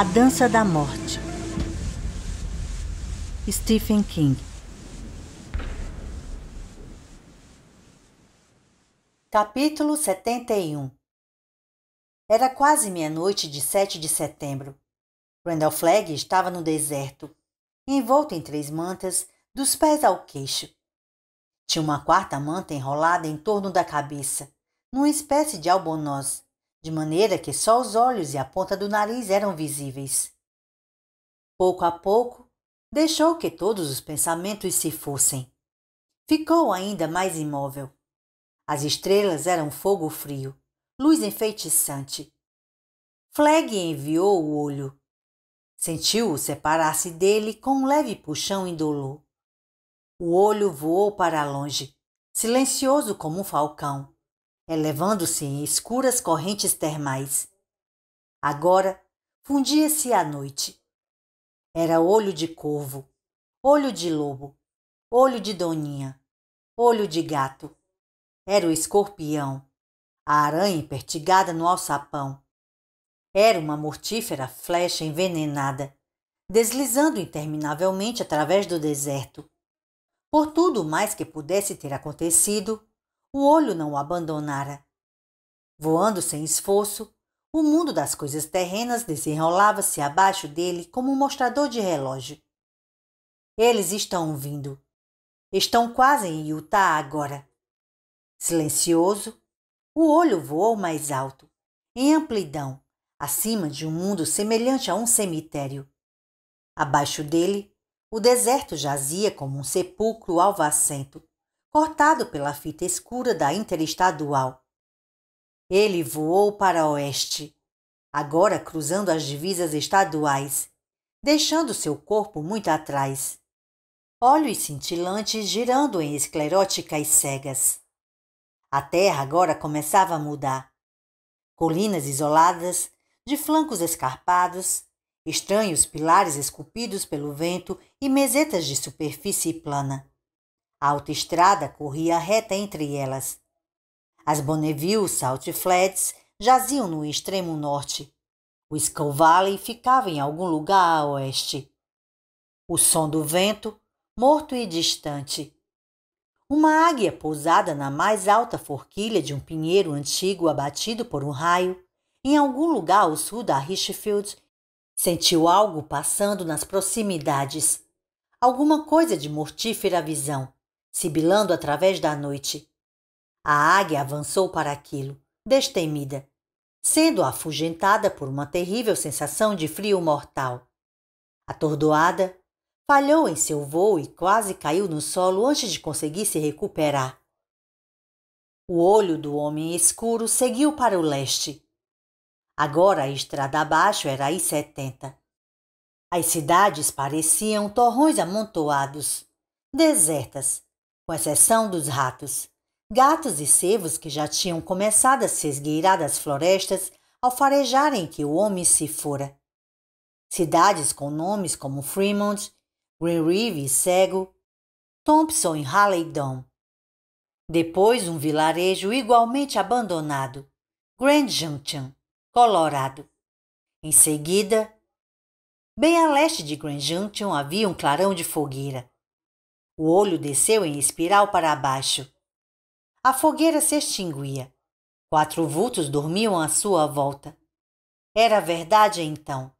A Dança da Morte. Stephen King. Capítulo 71 Era quase meia-noite de 7 de setembro. Randall Flagg estava no deserto, envolto em três mantas, dos pés ao queixo. Tinha uma quarta manta enrolada em torno da cabeça, numa espécie de albornoz, de maneira que só os olhos e a ponta do nariz eram visíveis. Pouco a pouco, deixou que todos os pensamentos se fossem. Ficou ainda mais imóvel. As estrelas eram fogo frio, luz enfeitiçante. Fleg enviou o olho. Sentiu-o separar-se dele com um leve puxão indolor. O olho voou para longe, silencioso como um falcão, elevando-se em escuras correntes termais. Agora fundia-se a noite. Era olho de corvo, olho de lobo, olho de doninha, olho de gato. Era o escorpião, a aranha empertigada no alçapão. Era uma mortífera flecha envenenada, deslizando interminavelmente através do deserto. Por tudo mais que pudesse ter acontecido, o olho não o abandonara. Voando sem esforço, o mundo das coisas terrenas desenrolava-se abaixo dele como um mostrador de relógio. Eles estão vindo. Estão quase em Utah agora. Silencioso, o olho voou mais alto, em amplidão, acima de um mundo semelhante a um cemitério. Abaixo dele, o deserto jazia como um sepulcro alvacento, cortado pela fita escura da interestadual. Ele voou para oeste, agora cruzando as divisas estaduais, deixando seu corpo muito atrás. Olhos cintilantes girando em escleróticas cegas. A terra agora começava a mudar. Colinas isoladas, de flancos escarpados, estranhos pilares esculpidos pelo vento e mesetas de superfície plana. A autoestrada corria reta entre elas. As Bonneville Salt Flats jaziam no extremo norte. O Skull Valley ficava em algum lugar a oeste. O som do vento, morto e distante. Uma águia pousada na mais alta forquilha de um pinheiro antigo abatido por um raio, em algum lugar ao sul da Richfield, sentiu algo passando nas proximidades. Alguma coisa de mortífera visão sibilando através da noite. A águia avançou para aquilo, destemida, sendo afugentada por uma terrível sensação de frio mortal. Atordoada, falhou em seu voo e quase caiu no solo antes de conseguir se recuperar. O olho do homem escuro seguiu para o leste. Agora a estrada abaixo era I-70. As cidades pareciam torrões amontoados, desertas, com exceção dos ratos. Gatos e cervos que já tinham começado a se esgueirar das florestas ao farejarem que o homem se fora. Cidades com nomes como Fremont, Green River e Cego, Thompson e Halleydon. Depois um vilarejo igualmente abandonado, Grand Junction, Colorado. Em seguida, bem a leste de Grand Junction havia um clarão de fogueira. O olho desceu em espiral para baixo. A fogueira se extinguia. Quatro vultos dormiam à sua volta. Era verdade então.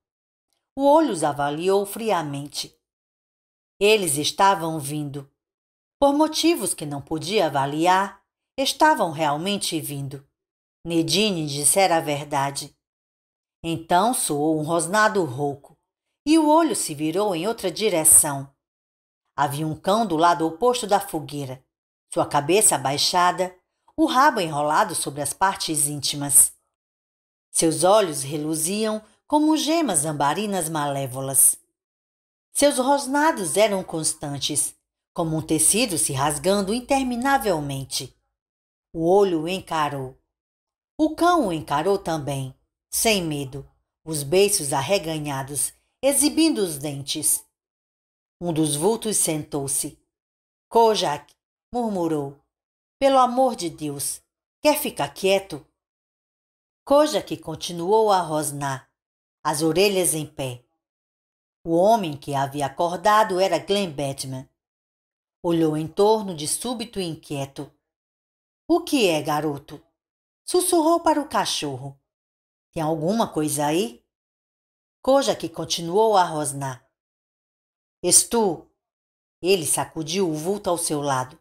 O olho os avaliou friamente. Eles estavam vindo. Por motivos que não podia avaliar, estavam realmente vindo. Nedine dissera a verdade. Então soou um rosnado rouco e o olho se virou em outra direção. Havia um cão do lado oposto da fogueira, sua cabeça abaixada, o rabo enrolado sobre as partes íntimas. Seus olhos reluziam como gemas ambarinas malévolas. Seus rosnados eram constantes, como um tecido se rasgando interminavelmente. O olho o encarou. O cão o encarou também, sem medo, os beiços arreganhados, exibindo os dentes. Um dos vultos sentou-se. Kojak, murmurou. Pelo amor de Deus, quer ficar quieto? Kojak continuou a rosnar, as orelhas em pé. O homem que havia acordado era Glenn Batman. Olhou em torno de súbito e inquieto. O que é, garoto? Sussurrou para o cachorro. Tem alguma coisa aí? Kojak continuou a rosnar, Estu! Ele sacudiu o vulto ao seu lado.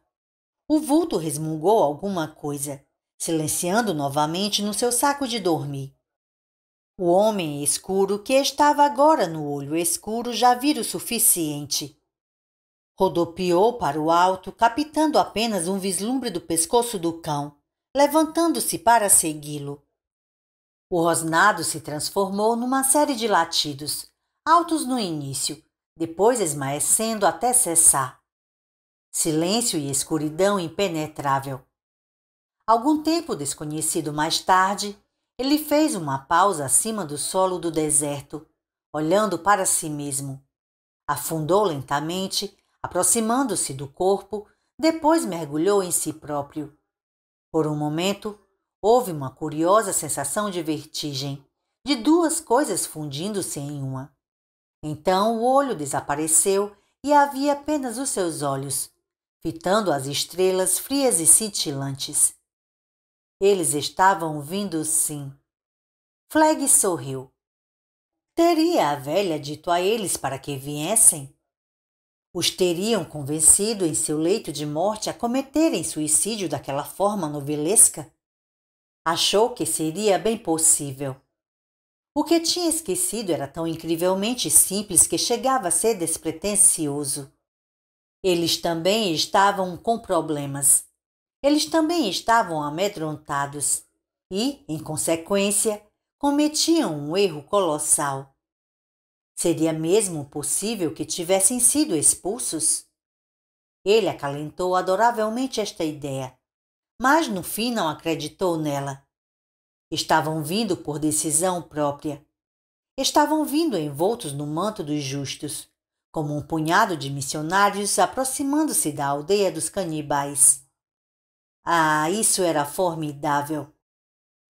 O vulto resmungou alguma coisa, silenciando novamente no seu saco de dormir. O homem escuro que estava agora no olho escuro já vira o suficiente. Rodopiou para o alto, captando apenas um vislumbre do pescoço do cão, levantando-se para segui-lo. O rosnado se transformou numa série de latidos, altos no início, depois esmaecendo até cessar. Silêncio e escuridão impenetrável. Algum tempo desconhecido mais tarde, ele fez uma pausa acima do solo do deserto, olhando para si mesmo. Afundou lentamente, aproximando-se do corpo, depois mergulhou em si próprio. Por um momento, houve uma curiosa sensação de vertigem, de duas coisas fundindo-se em uma. Então o olho desapareceu e havia apenas os seus olhos, fitando as estrelas frias e cintilantes. Eles estavam vindo sim. Flag sorriu. Teria a velha dito a eles para que viessem? Os teriam convencido em seu leito de morte a cometerem suicídio daquela forma novelesca? Achou que seria bem possível. O que tinha esquecido era tão incrivelmente simples que chegava a ser despretensioso. Eles também estavam com problemas. Eles também estavam amedrontados e, em consequência, cometiam um erro colossal. Seria mesmo possível que tivessem sido expulsos? Ele acalentou adoravelmente esta ideia, mas no fim não acreditou nela. Estavam vindo por decisão própria. Estavam vindo envoltos no manto dos justos, como um punhado de missionários aproximando-se da aldeia dos canibais. Ah, isso era formidável!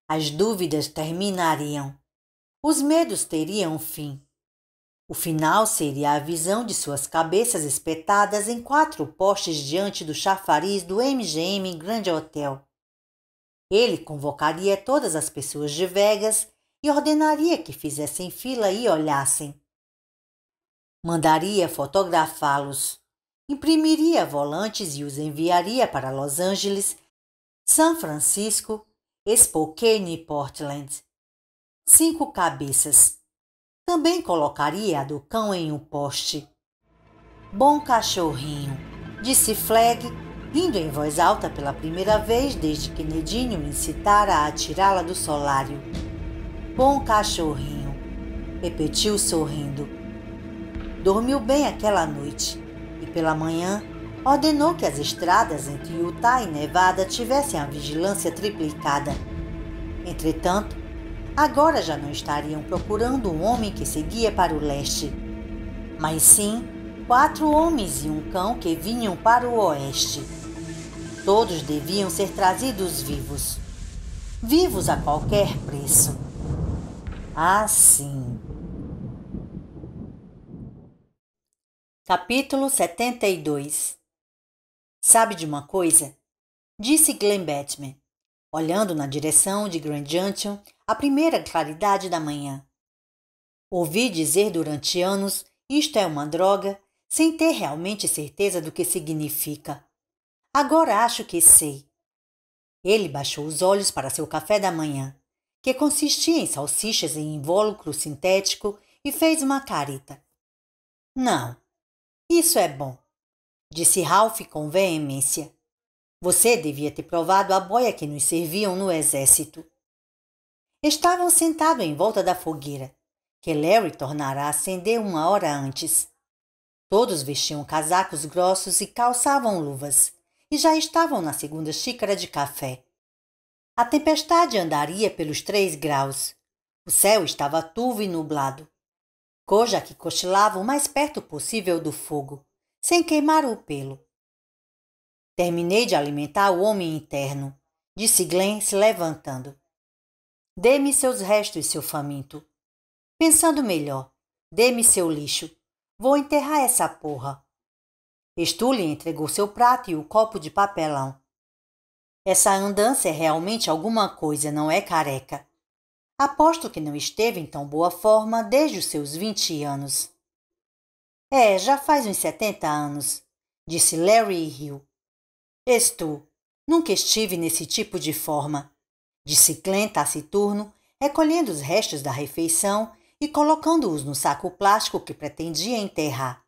As dúvidas terminariam. Os medos teriam fim. O final seria a visão de suas cabeças espetadas em quatro postes diante do chafariz do MGM Grande Hotel. Ele convocaria todas as pessoas de Vegas e ordenaria que fizessem fila e olhassem. Mandaria fotografá-los, imprimiria volantes e os enviaria para Los Angeles, São Francisco, Spokane e Portland. Cinco cabeças. Também colocaria a do cão em um poste. Bom cachorrinho, disse Flag rindo em voz alta pela primeira vez desde que Nedinho incitara a atirá-la do solário. Bom cachorrinho, repetiu sorrindo. Dormiu bem aquela noite e pela manhã ordenou que as estradas entre Utah e Nevada tivessem a vigilância triplicada. Entretanto, agora já não estariam procurando um homem que seguia para o leste, mas sim quatro homens e um cão que vinham para o oeste. Todos deviam ser trazidos vivos. Vivos a qualquer preço. Assim. Capítulo 72 Sabe de uma coisa? Disse Glenn Batman, olhando na direção de Grand Junction à primeira claridade da manhã. Ouvi dizer durante anos isto é uma droga, sem ter realmente certeza do que significa. Agora acho que sei. Ele baixou os olhos para seu café da manhã, que consistia em salsichas em invólucro sintético, e fez uma careta. Não, isso é bom, disse Ralph com veemência. Você devia ter provado a boia que nos serviam no exército. Estavam sentados em volta da fogueira, que Larry tornara a acender uma hora antes. Todos vestiam casacos grossos e calçavam luvas e já estavam na segunda xícara de café. A tempestade andaria pelos três graus. O céu estava turvo e nublado. Coja que cochilava o mais perto possível do fogo, sem queimar o pelo. Terminei de alimentar o homem interno, disse Glenn se levantando. Dê-me seus restos, seu faminto. Pensando melhor, dê-me seu lixo. Vou enterrar essa porra. Stu lhe entregou seu prato e o copo de papelão. Essa andança é realmente alguma coisa, não é, careca? Aposto que não esteve em tão boa forma desde os seus vinte anos. É, já faz uns setenta anos, disse Larry e riu. Estou nunca estive nesse tipo de forma, disse Glenn taciturno, recolhendo os restos da refeição e colocando-os no saco plástico que pretendia enterrar.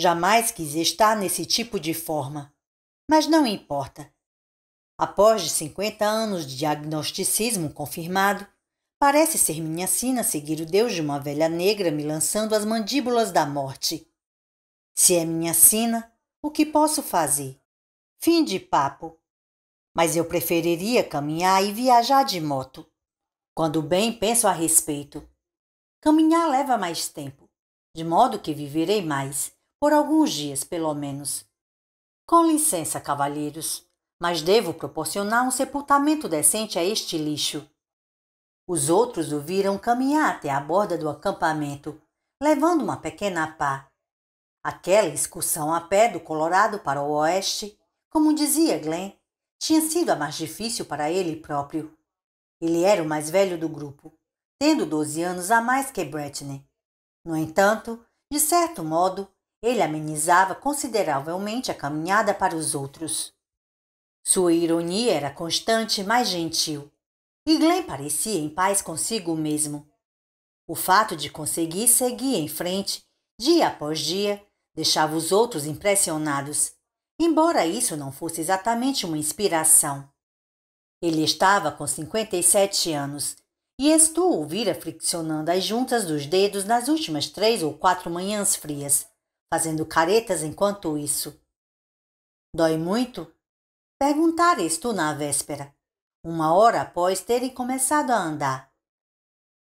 Jamais quis estar nesse tipo de forma. Mas não importa. Após 50 anos de agnosticismo confirmado, parece ser minha sina seguir o deus de uma velha negra me lançando as mandíbulas da morte. Se é minha sina, o que posso fazer? Fim de papo. Mas eu preferiria caminhar e viajar de moto. Quando bem penso a respeito. Caminhar leva mais tempo, de modo que viverei mais por alguns dias pelo menos. Com licença, cavalheiros, mas devo proporcionar um sepultamento decente a este lixo. Os outros o viram caminhar até a borda do acampamento, levando uma pequena pá. Aquela excursão a pé do Colorado para o oeste, como dizia Glenn, tinha sido a mais difícil para ele próprio. Ele era o mais velho do grupo, tendo 12 anos a mais que Bretney. No entanto, de certo modo, ele amenizava consideravelmente a caminhada para os outros. Sua ironia era constante, e mais gentil, e Glenn parecia em paz consigo mesmo. O fato de conseguir seguir em frente, dia após dia, deixava os outros impressionados, embora isso não fosse exatamente uma inspiração. Ele estava com 57 anos e estou ouvira friccionando as juntas dos dedos nas últimas três ou quatro manhãs frias fazendo caretas enquanto isso. Dói muito? Perguntar isto na véspera, uma hora após terem começado a andar.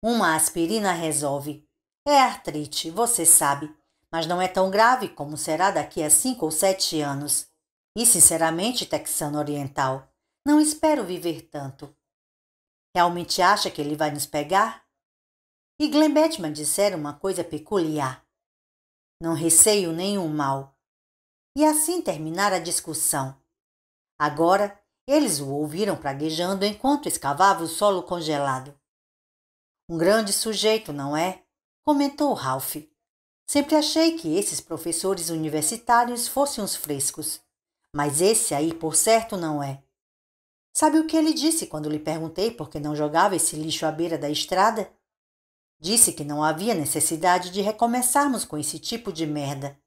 Uma aspirina resolve. É artrite, você sabe, mas não é tão grave como será daqui a cinco ou sete anos. E, sinceramente, texano oriental, não espero viver tanto. Realmente acha que ele vai nos pegar? E Glenn Batman uma coisa peculiar. Não receio nenhum mal. E assim terminara a discussão. Agora, eles o ouviram praguejando enquanto escavava o solo congelado. Um grande sujeito, não é? comentou Ralph. Sempre achei que esses professores universitários fossem uns frescos, mas esse aí por certo não é. Sabe o que ele disse quando lhe perguntei por que não jogava esse lixo à beira da estrada? Disse que não havia necessidade de recomeçarmos com esse tipo de merda.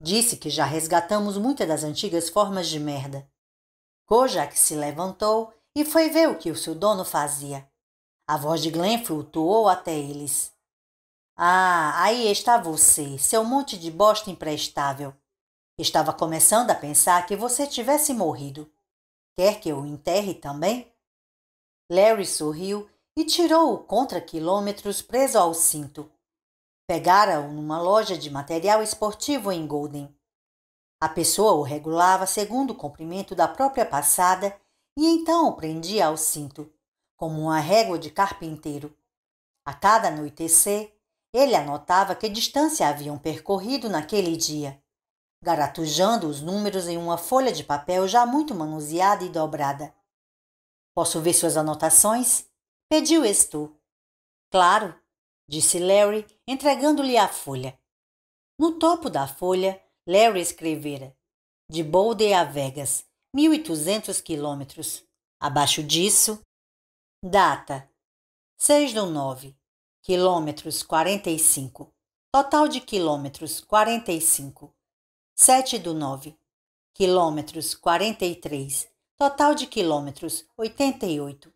Disse que já resgatamos muitas das antigas formas de merda. Kojak se levantou e foi ver o que o seu dono fazia. A voz de Glenn flutuou até eles. Ah, aí está você, seu monte de bosta imprestável. Estava começando a pensar que você tivesse morrido. Quer que eu enterre também? Larry sorriu e tirou-o contra quilômetros preso ao cinto. Pegara-o numa loja de material esportivo em Golden. A pessoa o regulava segundo o comprimento da própria passada e então o prendia ao cinto, como uma régua de carpinteiro. A cada anoitecer, ele anotava que distância haviam percorrido naquele dia, garatujando os números em uma folha de papel já muito manuseada e dobrada. Posso ver suas anotações? Pediu Estu. Claro, disse Larry, entregando-lhe a folha. No topo da folha, Larry escrevera: De Boulder a Vegas, 1.200 quilômetros. Abaixo disso, data: 6 do 9, quilômetros 45. Total de quilômetros 45. 7 do 9, quilômetros 43. Total de quilômetros 88.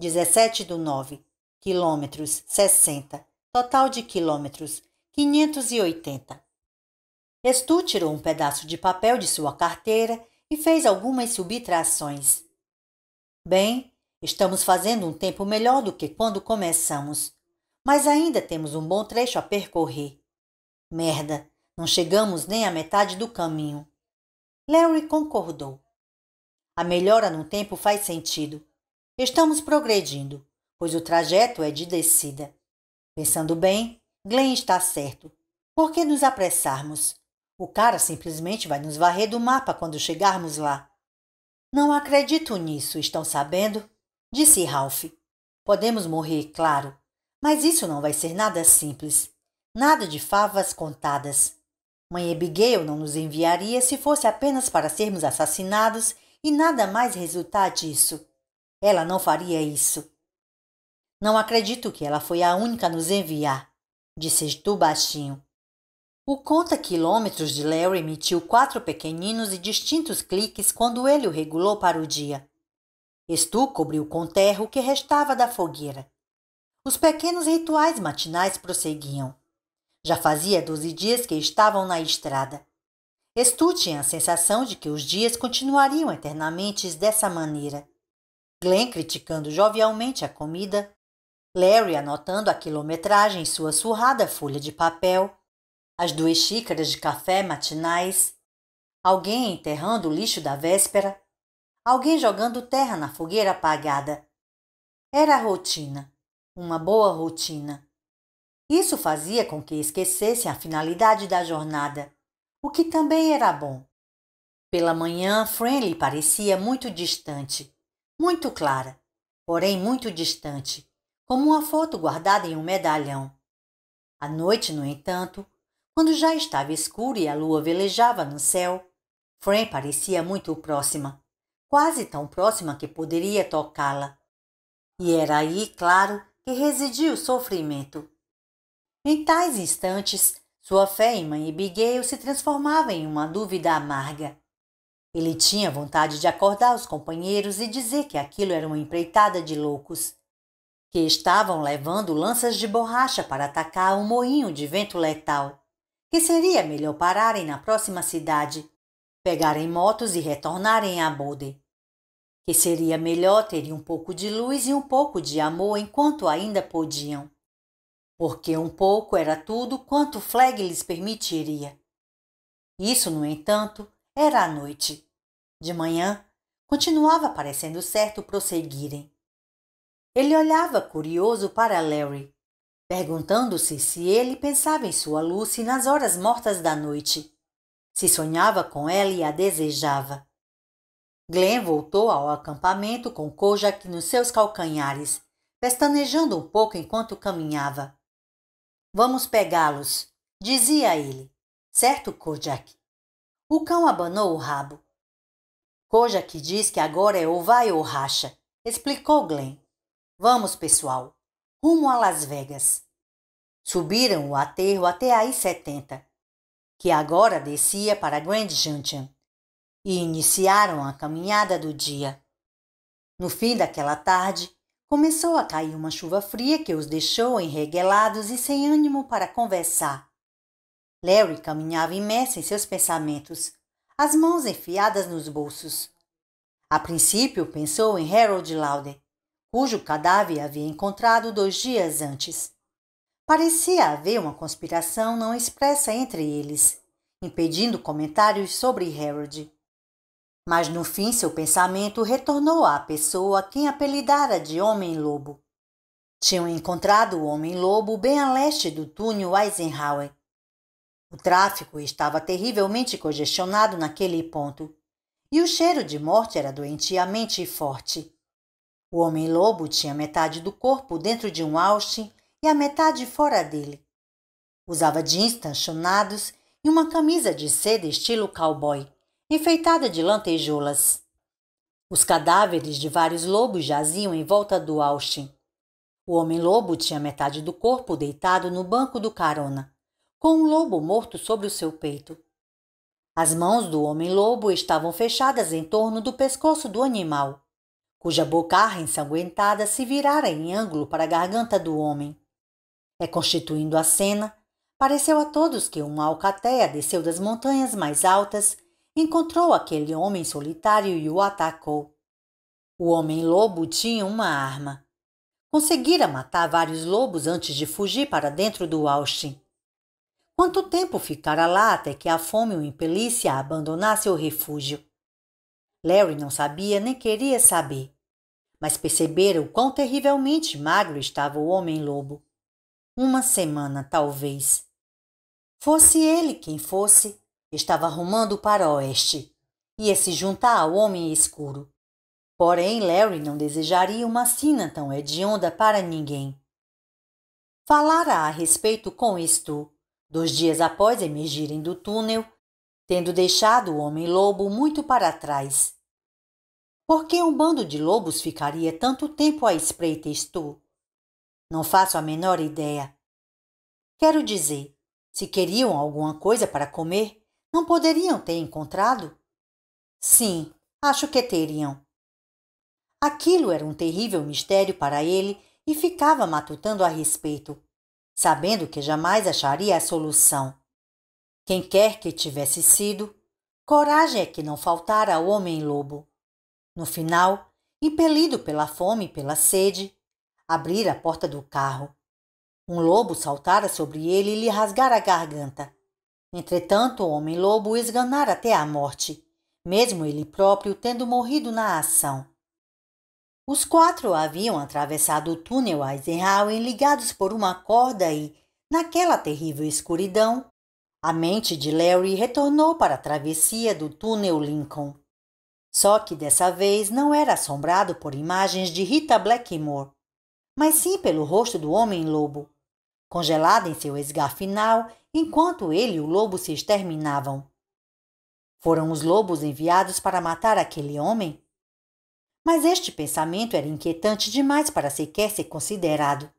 17 do 9, quilômetros 60, total de quilômetros 580. Stu tirou um pedaço de papel de sua carteira e fez algumas subtrações. Bem, estamos fazendo um tempo melhor do que quando começamos, mas ainda temos um bom trecho a percorrer. Merda, não chegamos nem à metade do caminho. Larry concordou. A melhora no tempo faz sentido, Estamos progredindo, pois o trajeto é de descida. Pensando bem, Glenn está certo. Por que nos apressarmos? O cara simplesmente vai nos varrer do mapa quando chegarmos lá. Não acredito nisso, estão sabendo? Disse Ralph. Podemos morrer, claro, mas isso não vai ser nada simples. Nada de favas contadas. Mãe Abigail não nos enviaria se fosse apenas para sermos assassinados e nada mais resultar disso. Ela não faria isso. Não acredito que ela foi a única a nos enviar, disse Tu baixinho. O conta quilômetros de Larry emitiu quatro pequeninos e distintos cliques quando ele o regulou para o dia. Stu cobriu com terra o que restava da fogueira. Os pequenos rituais matinais prosseguiam. Já fazia doze dias que estavam na estrada. Stu tinha a sensação de que os dias continuariam eternamente dessa maneira. Glenn criticando jovialmente a comida, Larry anotando a quilometragem em sua surrada folha de papel, as duas xícaras de café matinais, alguém enterrando o lixo da véspera, alguém jogando terra na fogueira apagada. Era a rotina, uma boa rotina. Isso fazia com que esquecessem a finalidade da jornada, o que também era bom. Pela manhã, Friendly parecia muito distante muito clara, porém muito distante, como uma foto guardada em um medalhão. À noite, no entanto, quando já estava escuro e a lua velejava no céu, Fran parecia muito próxima, quase tão próxima que poderia tocá-la. E era aí, claro, que residia o sofrimento. Em tais instantes, sua fé em Mãe Abigail se transformava em uma dúvida amarga. Ele tinha vontade de acordar os companheiros e dizer que aquilo era uma empreitada de loucos, que estavam levando lanças de borracha para atacar um moinho de vento letal, que seria melhor pararem na próxima cidade, pegarem motos e retornarem a Boulder, que seria melhor terem um pouco de luz e um pouco de amor enquanto ainda podiam, porque um pouco era tudo quanto Fleg lhes permitiria. Isso, no entanto, era a noite. De manhã, continuava parecendo certo prosseguirem. Ele olhava curioso para Larry, perguntando-se se ele pensava em sua Lucy nas horas mortas da noite, se sonhava com ela e a desejava. Glenn voltou ao acampamento com Kojak nos seus calcanhares, pestanejando um pouco enquanto caminhava. Vamos pegá-los, dizia ele. Certo, Kojak? O cão abanou o rabo. Koja que diz que agora é ou vai ou racha, explicou Glenn. Vamos, pessoal, rumo a Las Vegas. Subiram o aterro até a I-70, que agora descia para Grand Junction, e iniciaram a caminhada do dia. No fim daquela tarde, começou a cair uma chuva fria que os deixou enreguelados e sem ânimo para conversar. Larry caminhava imerso em seus pensamentos, as mãos enfiadas nos bolsos. A princípio pensou em Harold Lauder, cujo cadáver havia encontrado dois dias antes. Parecia haver uma conspiração não expressa entre eles, impedindo comentários sobre Harold. Mas no fim seu pensamento retornou à pessoa quem apelidara de Homem-Lobo. Tinham encontrado o Homem-Lobo bem a leste do túnel Eisenhower, o tráfico estava terrivelmente congestionado naquele ponto, e o cheiro de morte era doentiamente forte. O homem-lobo tinha metade do corpo dentro de um Austin e a metade fora dele. Usava jeans tanchonados e uma camisa de seda estilo cowboy, enfeitada de lantejoulas. Os cadáveres de vários lobos jaziam em volta do Austin. O homem-lobo tinha metade do corpo deitado no banco do carona com um lobo morto sobre o seu peito. As mãos do homem-lobo estavam fechadas em torno do pescoço do animal, cuja bocarra ensanguentada se virara em ângulo para a garganta do homem. Reconstituindo é a cena, pareceu a todos que uma alcateia desceu das montanhas mais altas, encontrou aquele homem solitário e o atacou. O homem-lobo tinha uma arma. Conseguira matar vários lobos antes de fugir para dentro do Austin. Quanto tempo ficara lá até que a fome o impelisse a abandonar seu refúgio? Larry não sabia nem queria saber, mas percebera o quão terrivelmente magro estava o homem-lobo. Uma semana, talvez. Fosse ele quem fosse, estava rumando para o oeste. Ia se juntar ao homem escuro. Porém, Larry não desejaria uma sina tão hedionda para ninguém. Falara a respeito com Stu, Dois dias após emergirem do túnel, tendo deixado o homem-lobo muito para trás. Por que um bando de lobos ficaria tanto tempo à espreita, estou? Não faço a menor ideia. Quero dizer, se queriam alguma coisa para comer, não poderiam ter encontrado? Sim, acho que teriam. Aquilo era um terrível mistério para ele e ficava matutando a respeito, sabendo que jamais acharia a solução. Quem quer que tivesse sido, coragem é que não faltara ao homem-lobo. No final, impelido pela fome e pela sede, abrira a porta do carro. Um lobo saltara sobre ele e lhe rasgara a garganta. Entretanto, o homem-lobo esganara até a morte, mesmo ele próprio tendo morrido na ação. Os quatro haviam atravessado o túnel Eisenhower ligados por uma corda e, naquela terrível escuridão, a mente de Larry retornou para a travessia do túnel Lincoln. Só que dessa vez não era assombrado por imagens de Rita Blackmore, mas sim pelo rosto do homem-lobo, congelado em seu final, enquanto ele e o lobo se exterminavam. Foram os lobos enviados para matar aquele homem? Mas este pensamento era inquietante demais para sequer ser considerado.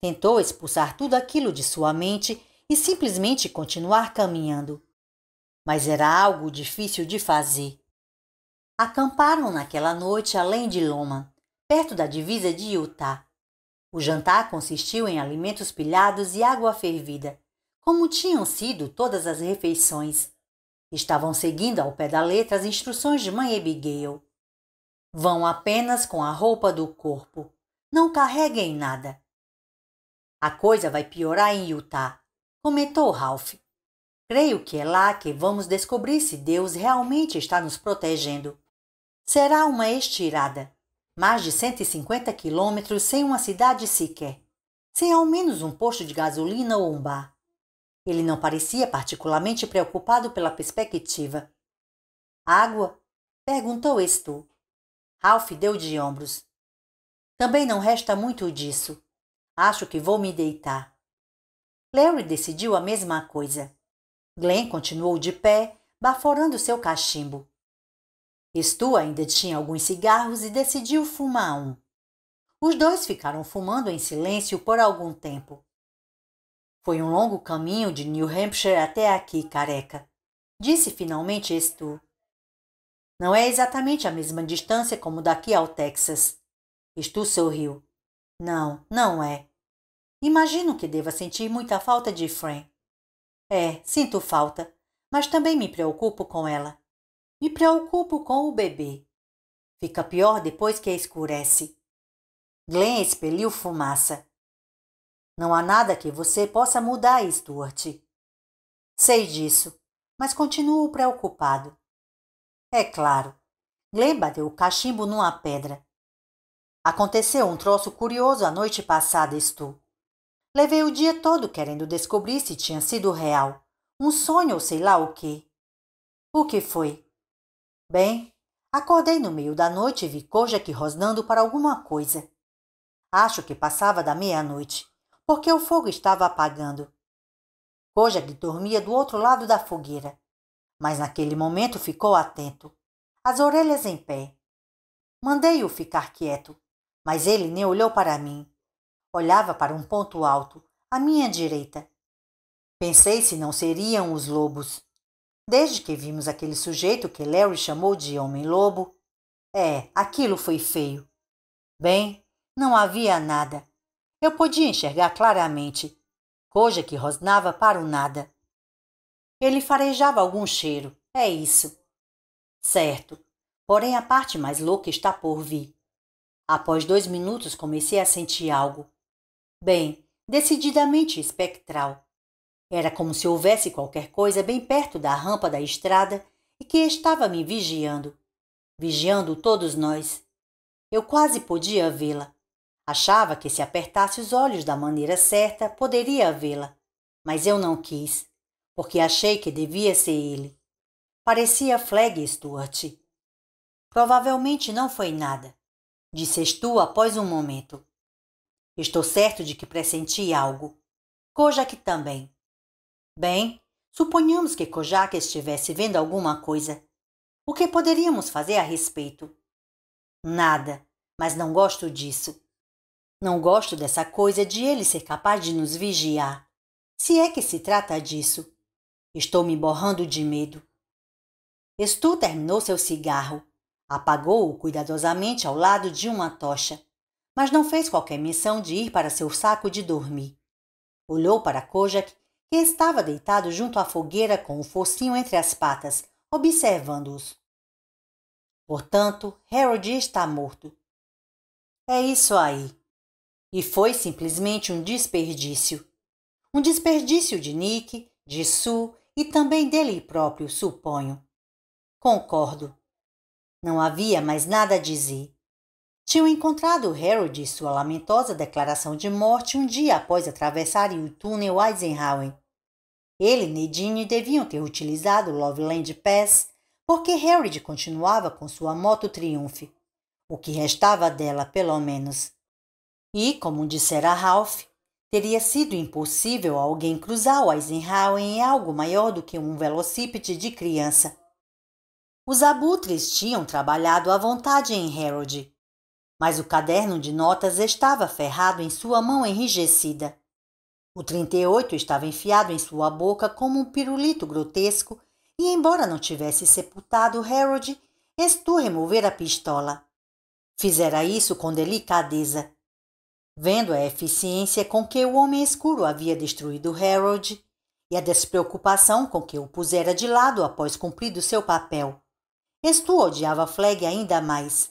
Tentou expulsar tudo aquilo de sua mente e simplesmente continuar caminhando. Mas era algo difícil de fazer. Acamparam naquela noite além de Loma, perto da divisa de Utah. O jantar consistiu em alimentos pilhados e água fervida, como tinham sido todas as refeições. Estavam seguindo ao pé da letra as instruções de mãe Abigail. Vão apenas com a roupa do corpo. Não carreguem nada. A coisa vai piorar em Utah, comentou Ralph. Creio que é lá que vamos descobrir se Deus realmente está nos protegendo. Será uma estirada. Mais de 150 quilômetros sem uma cidade sequer. Sem ao menos um posto de gasolina ou um bar. Ele não parecia particularmente preocupado pela perspectiva. Água? perguntou Stu. Ralph deu de ombros. Também não resta muito disso. Acho que vou me deitar. Larry decidiu a mesma coisa. Glenn continuou de pé, baforando seu cachimbo. Stu ainda tinha alguns cigarros e decidiu fumar um. Os dois ficaram fumando em silêncio por algum tempo. Foi um longo caminho de New Hampshire até aqui, careca, disse finalmente Stu. Não é exatamente a mesma distância como daqui ao Texas. Stu sorriu. Não, não é. Imagino que deva sentir muita falta de Fran. É, sinto falta, mas também me preocupo com ela. Me preocupo com o bebê. Fica pior depois que escurece. Glenn expeliu fumaça. Não há nada que você possa mudar, Stuart. Sei disso, mas continuo preocupado. É claro. Gley bateu o cachimbo numa pedra. Aconteceu um troço curioso a noite passada, Stu. Levei o dia todo querendo descobrir se tinha sido real. Um sonho ou sei lá o quê. O que foi? Bem, acordei no meio da noite e vi Kojak rosnando para alguma coisa. Acho que passava da meia-noite, porque o fogo estava apagando. Kojak dormia do outro lado da fogueira mas naquele momento ficou atento, as orelhas em pé. Mandei-o ficar quieto, mas ele nem olhou para mim. Olhava para um ponto alto, à minha direita. Pensei se não seriam os lobos. Desde que vimos aquele sujeito que Larry chamou de homem-lobo. É, aquilo foi feio. Bem, não havia nada. Eu podia enxergar claramente, Coja que rosnava para o nada. Ele farejava algum cheiro. É isso. Certo. Porém, a parte mais louca está por vir. Após dois minutos, comecei a sentir algo. Bem, decididamente espectral. Era como se houvesse qualquer coisa bem perto da rampa da estrada e que estava me vigiando. Vigiando todos nós. Eu quase podia vê-la. Achava que se apertasse os olhos da maneira certa, poderia vê-la. Mas eu não quis porque achei que devia ser ele. Parecia Flag Stuart. Provavelmente não foi nada, disse Stu após um momento. Estou certo de que pressenti algo. Kojak também. Bem, suponhamos que Kojak estivesse vendo alguma coisa. O que poderíamos fazer a respeito? Nada, mas não gosto disso. Não gosto dessa coisa de ele ser capaz de nos vigiar. Se é que se trata disso. Estou me borrando de medo. Stu terminou seu cigarro, apagou-o cuidadosamente ao lado de uma tocha, mas não fez qualquer missão de ir para seu saco de dormir. Olhou para Kojak, que estava deitado junto à fogueira com o focinho entre as patas, observando-os. Portanto, Harold está morto. É isso aí. E foi simplesmente um desperdício. Um desperdício de Nick, de Sue e também dele próprio, suponho. Concordo. Não havia mais nada a dizer. Tinham encontrado Harold e sua lamentosa declaração de morte um dia após atravessarem o túnel Eisenhower. Ele e Nedinho deviam ter utilizado o Loveland Pass porque Harold continuava com sua moto Triumph, o que restava dela, pelo menos. E, como dissera Ralph, Teria sido impossível alguém cruzar o Eisenhower em algo maior do que um velocípede de criança. Os abutres tinham trabalhado à vontade em Harold, mas o caderno de notas estava ferrado em sua mão enrijecida. O 38 estava enfiado em sua boca como um pirulito grotesco e, embora não tivesse sepultado Harold, Stu removera a pistola. Fizera isso com delicadeza, Vendo a eficiência com que o homem escuro havia destruído Harold e a despreocupação com que o pusera de lado após cumprido seu papel, Stu odiava Flag ainda mais.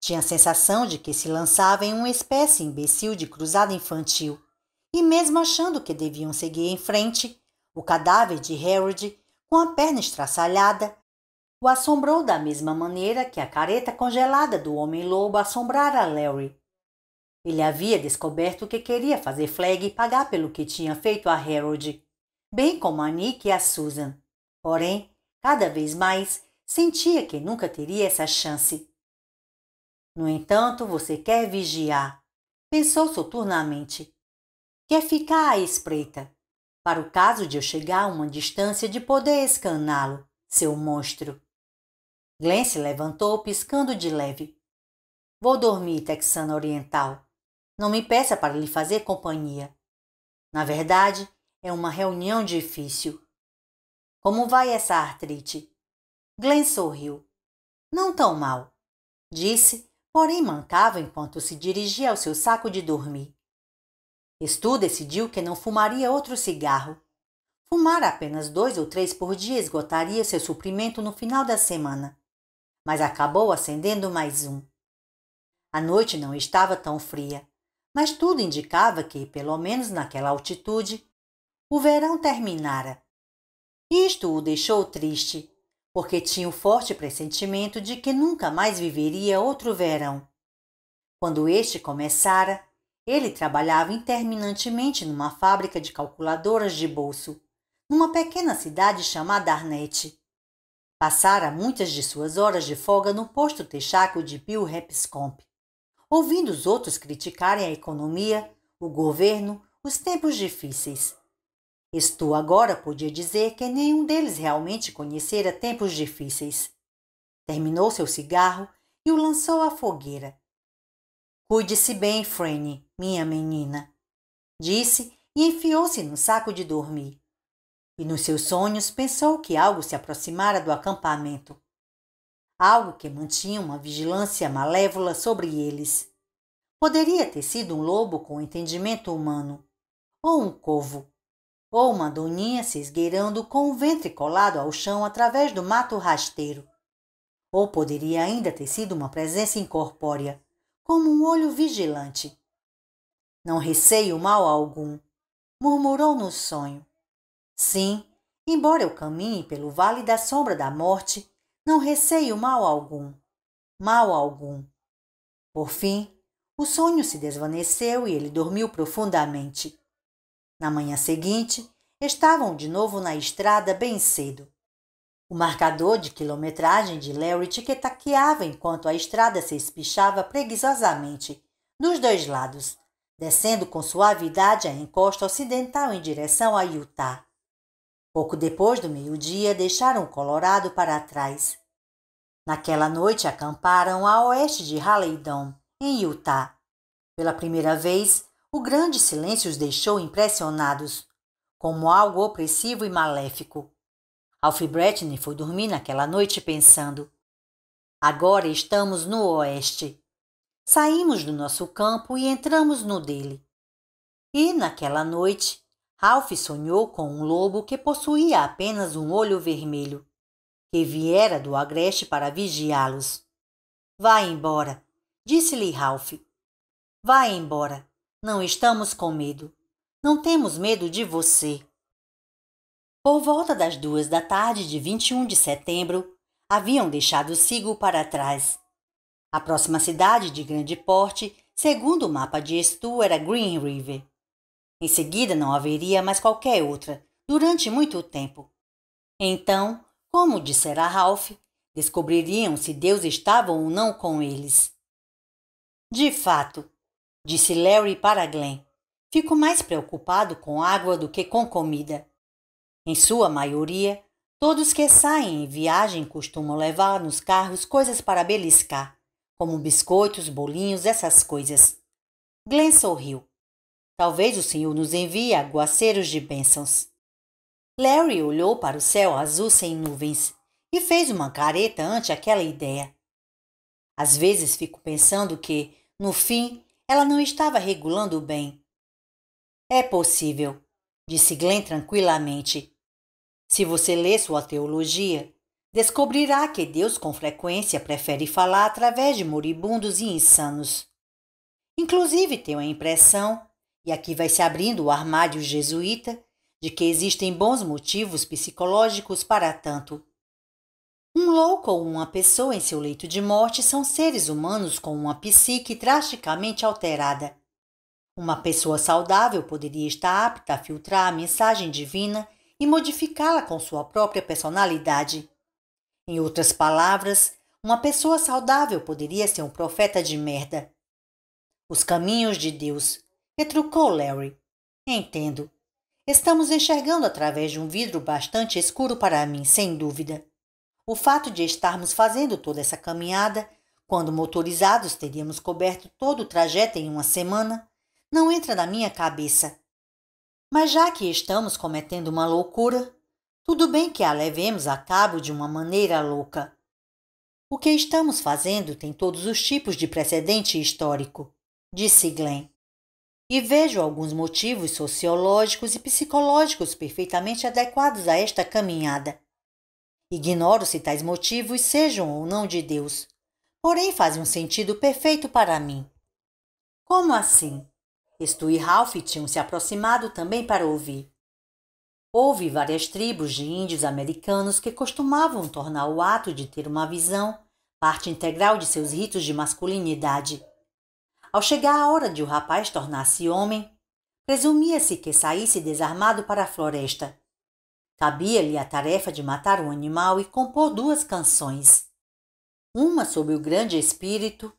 Tinha a sensação de que se lançava em uma espécie imbecil de cruzada infantil, e mesmo achando que deviam seguir em frente, o cadáver de Harold, com a perna estraçalhada, o assombrou da mesma maneira que a careta congelada do Homem-Lobo assombrara Larry. Ele havia descoberto que queria fazer Flag e pagar pelo que tinha feito a Harold, bem como a Nick e a Susan. Porém, cada vez mais, sentia que nunca teria essa chance. No entanto, você quer vigiar, pensou soturnamente. Quer ficar à espreita, para o caso de eu chegar a uma distância de poder escaná-lo, seu monstro. Glenn se levantou piscando de leve. Vou dormir, texano oriental. Não me peça para lhe fazer companhia. Na verdade, é uma reunião difícil. Como vai essa artrite? Glenn sorriu. Não tão mal, disse, porém mancava enquanto se dirigia ao seu saco de dormir. Stu decidiu que não fumaria outro cigarro. Fumar apenas dois ou três por dia esgotaria seu suprimento no final da semana, mas acabou acendendo mais um. A noite não estava tão fria mas tudo indicava que, pelo menos naquela altitude, o verão terminara. Isto o deixou triste, porque tinha o forte pressentimento de que nunca mais viveria outro verão. Quando este começara, ele trabalhava interminantemente numa fábrica de calculadoras de bolso, numa pequena cidade chamada Arnett. Passara muitas de suas horas de folga no posto texaco de Bill Repscomp ouvindo os outros criticarem a economia, o governo, os tempos difíceis. Estou agora podia dizer que nenhum deles realmente conhecera tempos difíceis. Terminou seu cigarro e o lançou à fogueira. Cuide-se bem, Franny, minha menina, disse e enfiou-se no saco de dormir. E nos seus sonhos pensou que algo se aproximara do acampamento algo que mantinha uma vigilância malévola sobre eles. Poderia ter sido um lobo com entendimento humano, ou um corvo, ou uma doninha se esgueirando com o ventre colado ao chão através do mato rasteiro. Ou poderia ainda ter sido uma presença incorpórea, como um olho vigilante. Não receio mal algum, murmurou no sonho. Sim, embora eu caminhe pelo vale da sombra da morte, não receio mal algum, mal algum. Por fim, o sonho se desvaneceu e ele dormiu profundamente. Na manhã seguinte, estavam de novo na estrada bem cedo. O marcador de quilometragem de Larry tiquetaqueava enquanto a estrada se espichava preguiçosamente dos dois lados, descendo com suavidade a encosta ocidental em direção a Utah. Pouco depois do meio-dia, deixaram o Colorado para trás. Naquela noite, acamparam a oeste de Haleidon, em Utah. Pela primeira vez, o grande silêncio os deixou impressionados, como algo opressivo e maléfico. Alfie Brettney foi dormir naquela noite pensando: Agora estamos no oeste. Saímos do nosso campo e entramos no dele. E, naquela noite, Ralph sonhou com um lobo que possuía apenas um olho vermelho, que viera do agreste para vigiá-los. Vá embora, disse-lhe Ralph. Vá embora. Não estamos com medo. Não temos medo de você. Por volta das duas da tarde de 21 de setembro, haviam deixado Sigo para trás. A próxima cidade de grande porte, segundo o mapa de Stu, era Green River. Em seguida não haveria mais qualquer outra, durante muito tempo. Então, como dissera Ralph, descobririam se Deus estava ou não com eles. De fato, disse Larry para Glenn, fico mais preocupado com água do que com comida. Em sua maioria, todos que saem em viagem costumam levar nos carros coisas para beliscar, como biscoitos, bolinhos, essas coisas. Glenn sorriu. Talvez o Senhor nos envie aguaceiros de bênçãos. Larry olhou para o céu azul sem nuvens e fez uma careta ante aquela ideia. Às vezes fico pensando que, no fim, ela não estava regulando bem. É possível, disse Glenn tranquilamente. Se você lê sua teologia, descobrirá que Deus com frequência prefere falar através de moribundos e insanos. Inclusive, tenho a impressão e aqui vai se abrindo o armário jesuíta de que existem bons motivos psicológicos para tanto. Um louco ou uma pessoa em seu leito de morte são seres humanos com uma psique drasticamente alterada. Uma pessoa saudável poderia estar apta a filtrar a mensagem divina e modificá-la com sua própria personalidade. Em outras palavras, uma pessoa saudável poderia ser um profeta de merda. Os caminhos de Deus retrucou Larry. Entendo. Estamos enxergando através de um vidro bastante escuro para mim, sem dúvida. O fato de estarmos fazendo toda essa caminhada, quando motorizados teríamos coberto todo o trajeto em uma semana, não entra na minha cabeça. Mas já que estamos cometendo uma loucura, tudo bem que a levemos a cabo de uma maneira louca. O que estamos fazendo tem todos os tipos de precedente histórico, disse Glenn. E vejo alguns motivos sociológicos e psicológicos perfeitamente adequados a esta caminhada. Ignoro se tais motivos sejam ou não de Deus, porém fazem um sentido perfeito para mim. Como assim? Stu e Ralph tinham se aproximado também para ouvir. Houve várias tribos de índios americanos que costumavam tornar o ato de ter uma visão parte integral de seus ritos de masculinidade. Ao chegar a hora de o rapaz tornar-se homem, presumia-se que saísse desarmado para a floresta. Cabia-lhe a tarefa de matar um animal e compor duas canções. Uma sobre o grande espírito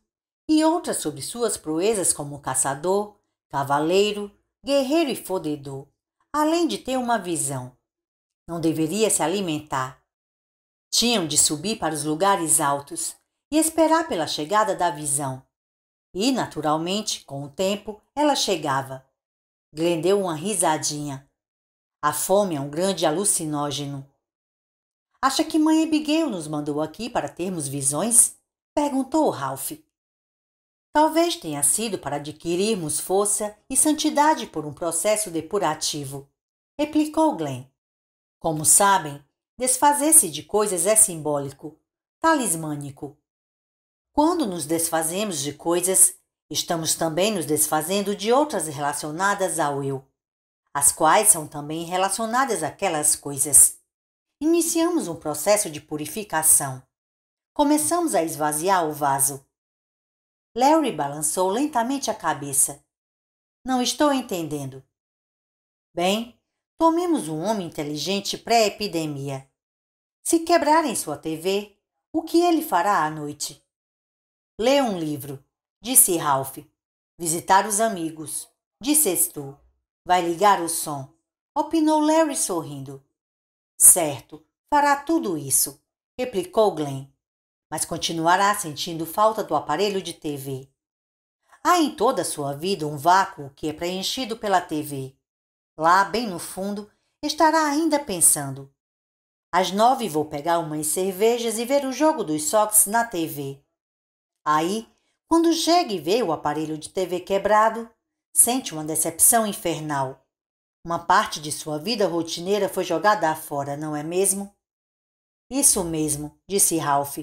e outra sobre suas proezas como caçador, cavaleiro, guerreiro e fodedor, além de ter uma visão. Não deveria se alimentar. Tinham de subir para os lugares altos e esperar pela chegada da visão. E, naturalmente, com o tempo, ela chegava. Glenn deu uma risadinha. A fome é um grande alucinógeno. Acha que mãe Abigail nos mandou aqui para termos visões? Perguntou Ralph. Talvez tenha sido para adquirirmos força e santidade por um processo depurativo, replicou Glenn. Como sabem, desfazer-se de coisas é simbólico, talismânico. Quando nos desfazemos de coisas, estamos também nos desfazendo de outras relacionadas ao eu, as quais são também relacionadas àquelas coisas. Iniciamos um processo de purificação. Começamos a esvaziar o vaso. Larry balançou lentamente a cabeça. Não estou entendendo. Bem, tomemos um homem inteligente pré-epidemia. Se quebrarem sua TV, o que ele fará à noite? Lê um livro, disse Ralph. Visitar os amigos, disse Stu. Vai ligar o som, opinou Larry sorrindo. Certo, fará tudo isso, replicou Glenn. Mas continuará sentindo falta do aparelho de TV. Há em toda a sua vida um vácuo que é preenchido pela TV. Lá, bem no fundo, estará ainda pensando. Às nove vou pegar umas cervejas e ver o jogo dos Sox na TV. Aí, quando chega e vê o aparelho de TV quebrado, sente uma decepção infernal. Uma parte de sua vida rotineira foi jogada fora, não é mesmo? Isso mesmo, disse Ralph.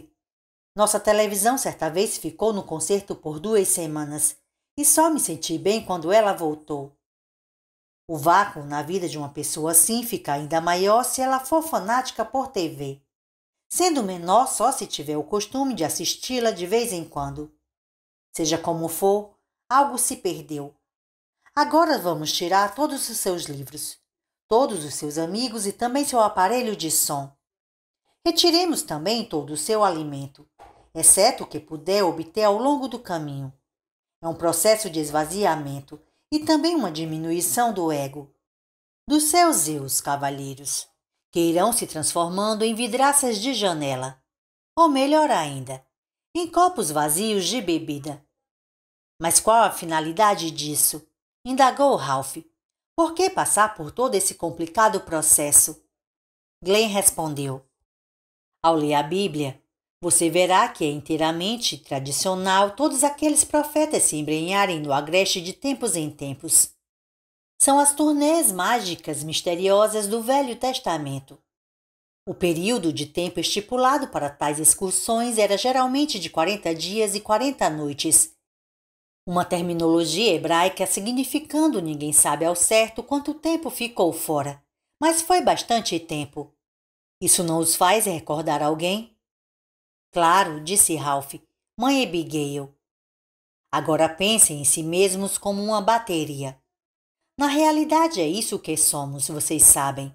Nossa televisão certa vez ficou no concerto por duas semanas e só me senti bem quando ela voltou. O vácuo na vida de uma pessoa assim fica ainda maior se ela for fanática por TV sendo menor só se tiver o costume de assisti-la de vez em quando. Seja como for, algo se perdeu. Agora vamos tirar todos os seus livros, todos os seus amigos e também seu aparelho de som. Retiremos também todo o seu alimento, exceto o que puder obter ao longo do caminho. É um processo de esvaziamento e também uma diminuição do ego. Dos seus eus, cavalheiros que irão se transformando em vidraças de janela, ou melhor ainda, em copos vazios de bebida. Mas qual a finalidade disso? indagou Ralph. Por que passar por todo esse complicado processo? Glenn respondeu: Ao ler a Bíblia, você verá que é inteiramente tradicional todos aqueles profetas se embrenharem no agreste de tempos em tempos são as turnês mágicas misteriosas do Velho Testamento. O período de tempo estipulado para tais excursões era geralmente de 40 dias e 40 noites. Uma terminologia hebraica significando ninguém sabe ao certo quanto tempo ficou fora, mas foi bastante tempo. Isso não os faz recordar alguém? Claro, disse Ralph, mãe Abigail. Agora pensem em si mesmos como uma bateria. Na realidade, é isso que somos, vocês sabem.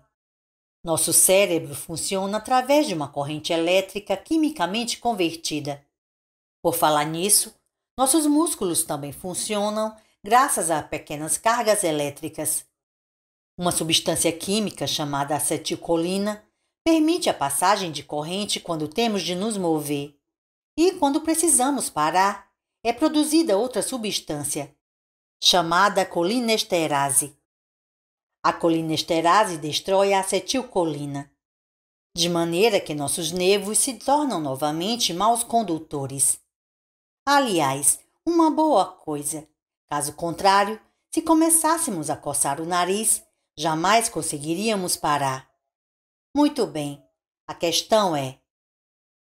Nosso cérebro funciona através de uma corrente elétrica quimicamente convertida. Por falar nisso, nossos músculos também funcionam graças a pequenas cargas elétricas. Uma substância química chamada acetilcolina permite a passagem de corrente quando temos de nos mover. E quando precisamos parar, é produzida outra substância, chamada colinesterase. A colinesterase destrói a acetilcolina, de maneira que nossos nervos se tornam novamente maus condutores. Aliás, uma boa coisa. Caso contrário, se começássemos a coçar o nariz, jamais conseguiríamos parar. Muito bem, a questão é: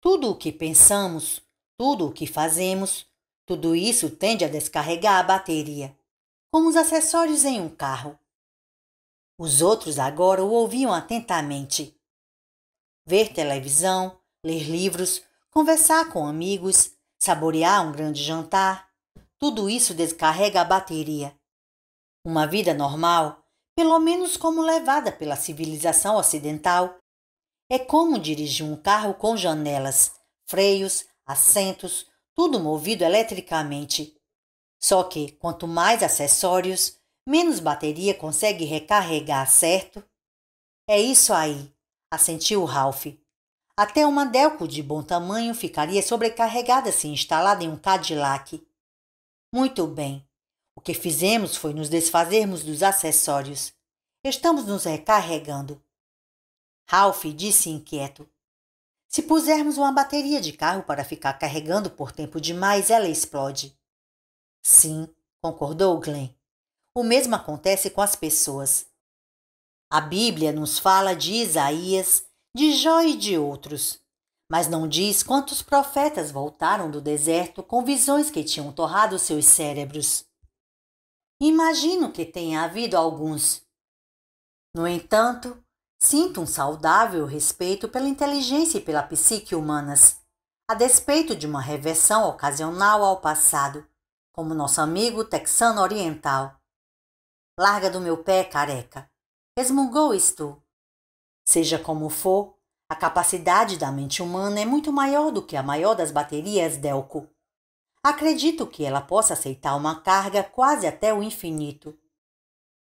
tudo o que pensamos, tudo o que fazemos, tudo isso tende a descarregar a bateria como os acessórios em um carro. Os outros agora o ouviam atentamente. Ver televisão, ler livros, conversar com amigos, saborear um grande jantar, tudo isso descarrega a bateria. Uma vida normal, pelo menos como levada pela civilização ocidental, é como dirigir um carro com janelas, freios, assentos, tudo movido eletricamente. Só que quanto mais acessórios, menos bateria consegue recarregar, certo? É isso aí, assentiu Ralph. Até uma Delco de bom tamanho ficaria sobrecarregada se instalada em um Cadillac. Muito bem. O que fizemos foi nos desfazermos dos acessórios. Estamos nos recarregando. Ralph disse inquieto. Se pusermos uma bateria de carro para ficar carregando por tempo demais, ela explode. Sim, concordou Glenn. O mesmo acontece com as pessoas. A Bíblia nos fala de Isaías, de Jó e de outros, mas não diz quantos profetas voltaram do deserto com visões que tinham torrado seus cérebros. Imagino que tenha havido alguns. No entanto, sinto um saudável respeito pela inteligência e pela psique humanas, a despeito de uma reversão ocasional ao passado como nosso amigo texano oriental. Larga do meu pé, careca. Resmungou isto. Seja como for, a capacidade da mente humana é muito maior do que a maior das baterias Delco. Acredito que ela possa aceitar uma carga quase até o infinito.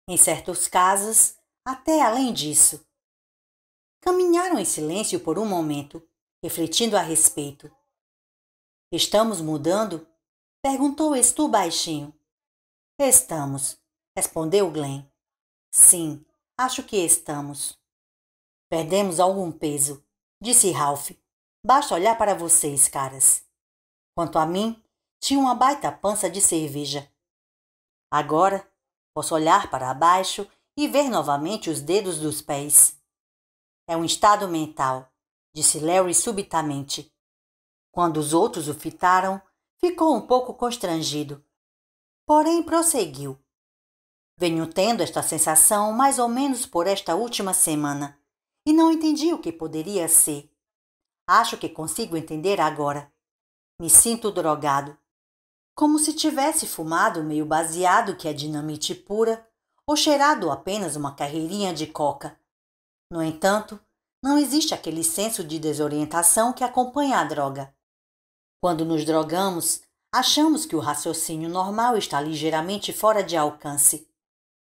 Em certos casos, até além disso. Caminharam em silêncio por um momento, refletindo a respeito. Estamos mudando Perguntou Stu baixinho. Estamos, respondeu Glenn. Sim, acho que estamos. Perdemos algum peso, disse Ralph. Basta olhar para vocês, caras. Quanto a mim, tinha uma baita pança de cerveja. Agora, posso olhar para baixo e ver novamente os dedos dos pés. É um estado mental, disse Larry subitamente. Quando os outros o fitaram, Ficou um pouco constrangido, porém prosseguiu. Venho tendo esta sensação mais ou menos por esta última semana e não entendi o que poderia ser. Acho que consigo entender agora. Me sinto drogado. Como se tivesse fumado meio baseado que é dinamite pura ou cheirado apenas uma carreirinha de coca. No entanto, não existe aquele senso de desorientação que acompanha a droga. Quando nos drogamos, achamos que o raciocínio normal está ligeiramente fora de alcance.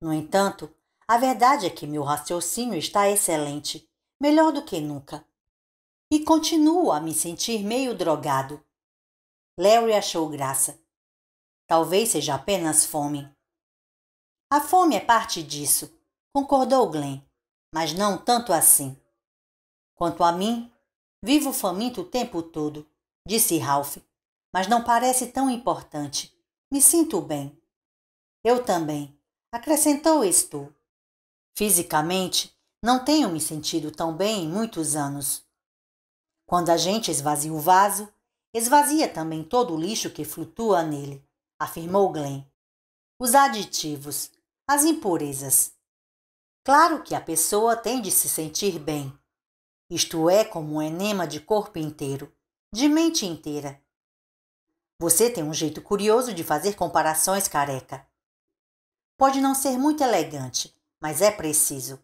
No entanto, a verdade é que meu raciocínio está excelente, melhor do que nunca. E continuo a me sentir meio drogado. Larry achou graça. Talvez seja apenas fome. A fome é parte disso, concordou Glenn, mas não tanto assim. Quanto a mim, vivo faminto o tempo todo disse Ralph, mas não parece tão importante. Me sinto bem. Eu também, acrescentou Stu. Fisicamente, não tenho me sentido tão bem em muitos anos. Quando a gente esvazia o vaso, esvazia também todo o lixo que flutua nele, afirmou Glenn. Os aditivos, as impurezas. Claro que a pessoa tem de se sentir bem. Isto é como um enema de corpo inteiro de mente inteira. Você tem um jeito curioso de fazer comparações, careca. Pode não ser muito elegante, mas é preciso.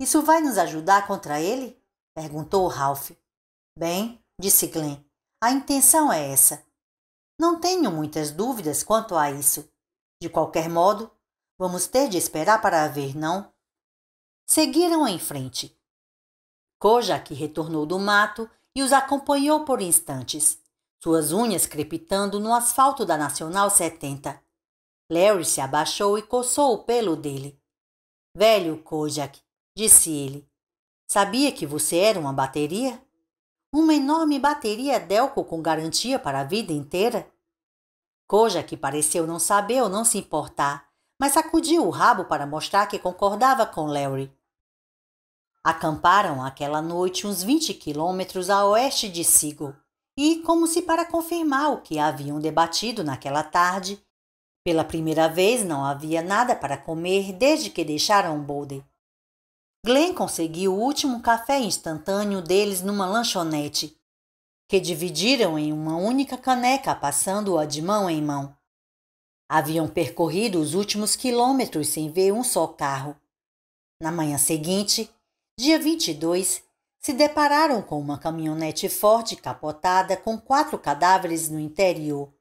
Isso vai nos ajudar contra ele? perguntou Ralph. Bem, disse Glenn, a intenção é essa. Não tenho muitas dúvidas quanto a isso. De qualquer modo, vamos ter de esperar para ver, não? Seguiram em frente. Kojak retornou do mato e os acompanhou por instantes, suas unhas crepitando no asfalto da Nacional 70. Larry se abaixou e coçou o pelo dele. Velho Kojak, disse ele, sabia que você era uma bateria? Uma enorme bateria Delco com garantia para a vida inteira? Kojak pareceu não saber ou não se importar, mas sacudiu o rabo para mostrar que concordava com Larry. Acamparam aquela noite uns 20 quilômetros a oeste de Sigo, e, como se para confirmar o que haviam debatido naquela tarde, pela primeira vez não havia nada para comer desde que deixaram Boulder. Glenn conseguiu o último café instantâneo deles numa lanchonete, que dividiram em uma única caneca, passando-a de mão em mão. Haviam percorrido os últimos quilômetros sem ver um só carro. Na manhã seguinte, Dia 22, se depararam com uma caminhonete Ford capotada com quatro cadáveres no interior,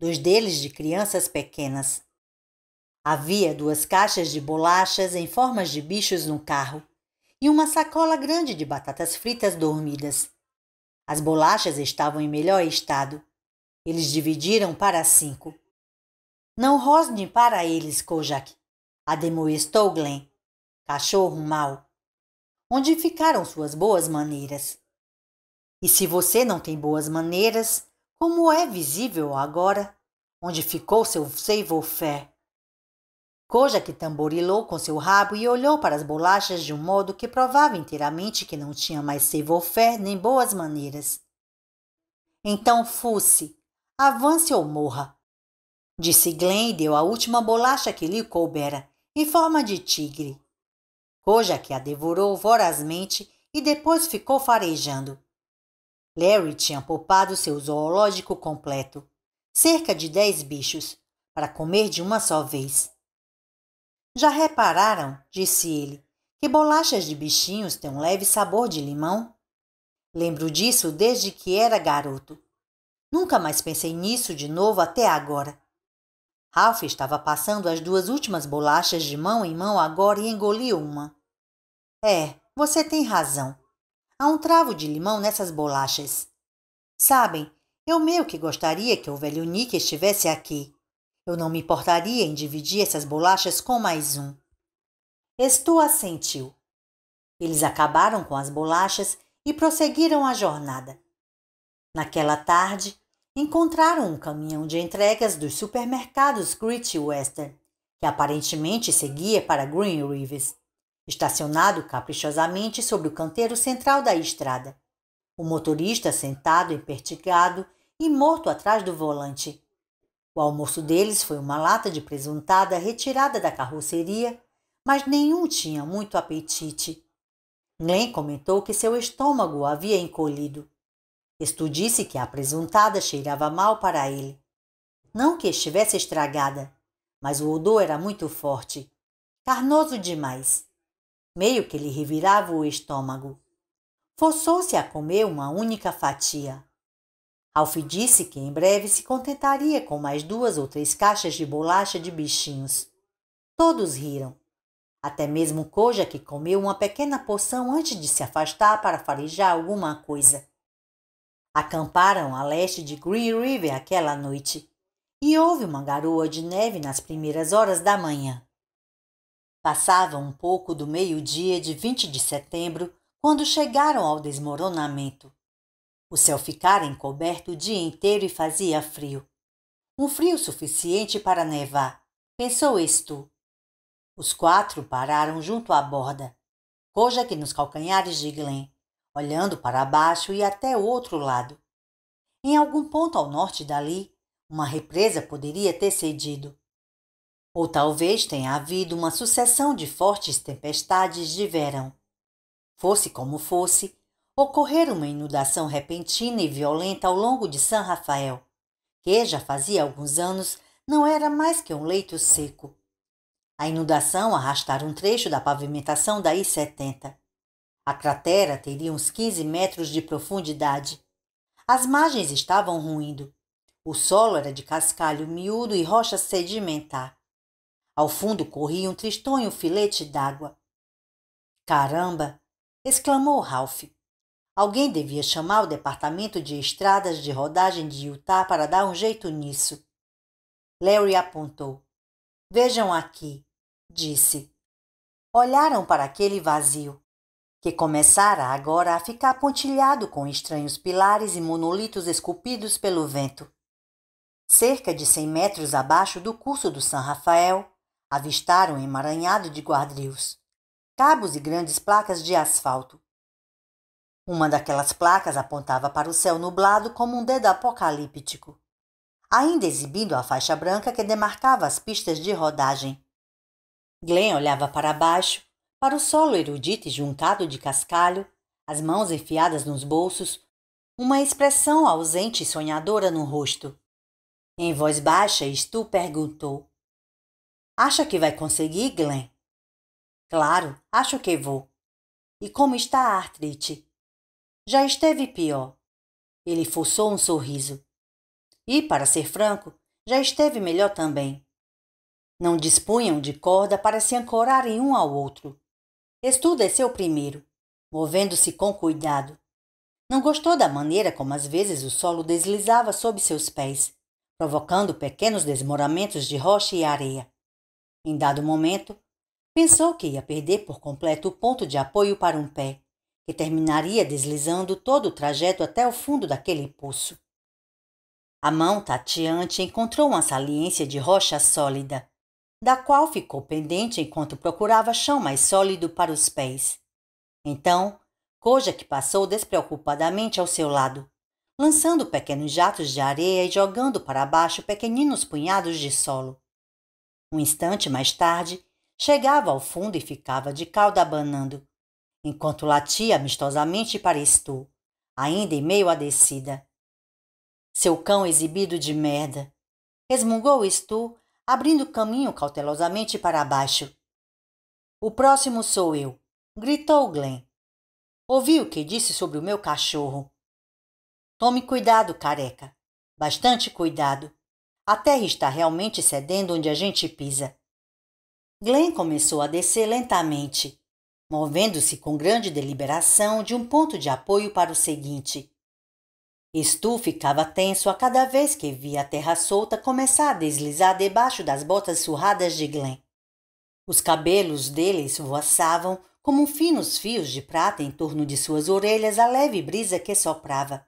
dois deles de crianças pequenas. Havia duas caixas de bolachas em formas de bichos no carro e uma sacola grande de batatas fritas dormidas. As bolachas estavam em melhor estado. Eles dividiram para cinco. Não rosne para eles, Kojak. Ademoestou Glenn. Cachorro mau onde ficaram suas boas maneiras. E se você não tem boas maneiras, como é visível agora, onde ficou seu savoir fé? Coja que tamborilou com seu rabo e olhou para as bolachas de um modo que provava inteiramente que não tinha mais savoir fé nem boas maneiras. Então fosse, avance ou morra, disse Glenn e deu a última bolacha que lhe coubera, em forma de tigre coja que a devorou vorazmente e depois ficou farejando. Larry tinha poupado seu zoológico completo, cerca de dez bichos, para comer de uma só vez. Já repararam, disse ele, que bolachas de bichinhos têm um leve sabor de limão? Lembro disso desde que era garoto. Nunca mais pensei nisso de novo até agora. Ralph estava passando as duas últimas bolachas de mão em mão agora e engoliu uma. É, você tem razão. Há um travo de limão nessas bolachas. Sabem, eu meio que gostaria que o velho Nick estivesse aqui. Eu não me importaria em dividir essas bolachas com mais um. Estou assentiu. Eles acabaram com as bolachas e prosseguiram a jornada. Naquela tarde, encontraram um caminhão de entregas dos supermercados Great Western, que aparentemente seguia para Green Rivers estacionado caprichosamente sobre o canteiro central da estrada. O motorista sentado, empertigado e morto atrás do volante. O almoço deles foi uma lata de presuntada retirada da carroceria, mas nenhum tinha muito apetite. Glenn comentou que seu estômago havia encolhido. Estu disse que a presuntada cheirava mal para ele. Não que estivesse estragada, mas o odor era muito forte, carnoso demais meio que lhe revirava o estômago. Forçou-se a comer uma única fatia. Alf disse que em breve se contentaria com mais duas ou três caixas de bolacha de bichinhos. Todos riram. Até mesmo Koja, que comeu uma pequena porção antes de se afastar para farejar alguma coisa. Acamparam a leste de Green River aquela noite, e houve uma garoa de neve nas primeiras horas da manhã. Passava um pouco do meio-dia de 20 de setembro quando chegaram ao desmoronamento. O céu ficara encoberto o dia inteiro e fazia frio. Um frio suficiente para nevar, pensou Estu. Os quatro pararam junto à borda, coja que nos calcanhares de Glen, olhando para baixo e até o outro lado. Em algum ponto ao norte dali, uma represa poderia ter cedido, ou talvez tenha havido uma sucessão de fortes tempestades de verão. Fosse como fosse, ocorrer uma inundação repentina e violenta ao longo de São Rafael, que já fazia alguns anos não era mais que um leito seco. A inundação arrastara um trecho da pavimentação da I-70. A cratera teria uns 15 metros de profundidade. As margens estavam ruindo. O solo era de cascalho miúdo e rocha sedimentar. Ao fundo corria um tristonho filete d'água. Caramba! exclamou Ralph. Alguém devia chamar o departamento de estradas de rodagem de Utah para dar um jeito nisso. Larry apontou. Vejam aqui, disse. Olharam para aquele vazio, que começara agora a ficar pontilhado com estranhos pilares e monolitos esculpidos pelo vento. Cerca de cem metros abaixo do curso do San Rafael, Avistaram emaranhado de guardrios, cabos e grandes placas de asfalto. Uma daquelas placas apontava para o céu nublado como um dedo apocalíptico, ainda exibindo a faixa branca que demarcava as pistas de rodagem. Glenn olhava para baixo, para o solo erudito e juntado de cascalho, as mãos enfiadas nos bolsos, uma expressão ausente e sonhadora no rosto. Em voz baixa, Stu perguntou: Acha que vai conseguir, Glenn? Claro, acho que vou. E como está a artrite? Já esteve pior. Ele forçou um sorriso. E, para ser franco, já esteve melhor também. Não dispunham de corda para se ancorarem um ao outro. É seu primeiro, movendo-se com cuidado. Não gostou da maneira como às vezes o solo deslizava sob seus pés, provocando pequenos desmoramentos de rocha e areia. Em dado momento, pensou que ia perder por completo o ponto de apoio para um pé, que terminaria deslizando todo o trajeto até o fundo daquele poço. A mão tateante encontrou uma saliência de rocha sólida, da qual ficou pendente enquanto procurava chão mais sólido para os pés. Então, Koja que passou despreocupadamente ao seu lado, lançando pequenos jatos de areia e jogando para baixo pequeninos punhados de solo. Um instante mais tarde, chegava ao fundo e ficava de cauda abanando, enquanto latia amistosamente para Estu, ainda em meio à descida. Seu cão exibido de merda! resmungou Estu, abrindo caminho cautelosamente para baixo. O próximo sou eu, gritou Glenn. Ouvi o que disse sobre o meu cachorro. Tome cuidado, careca. Bastante cuidado. A terra está realmente cedendo onde a gente pisa. Glenn começou a descer lentamente, movendo-se com grande deliberação de um ponto de apoio para o seguinte. Stu ficava tenso a cada vez que via a terra solta começar a deslizar debaixo das botas surradas de Glenn. Os cabelos dele esvoaçavam como finos fios de prata em torno de suas orelhas a leve brisa que soprava.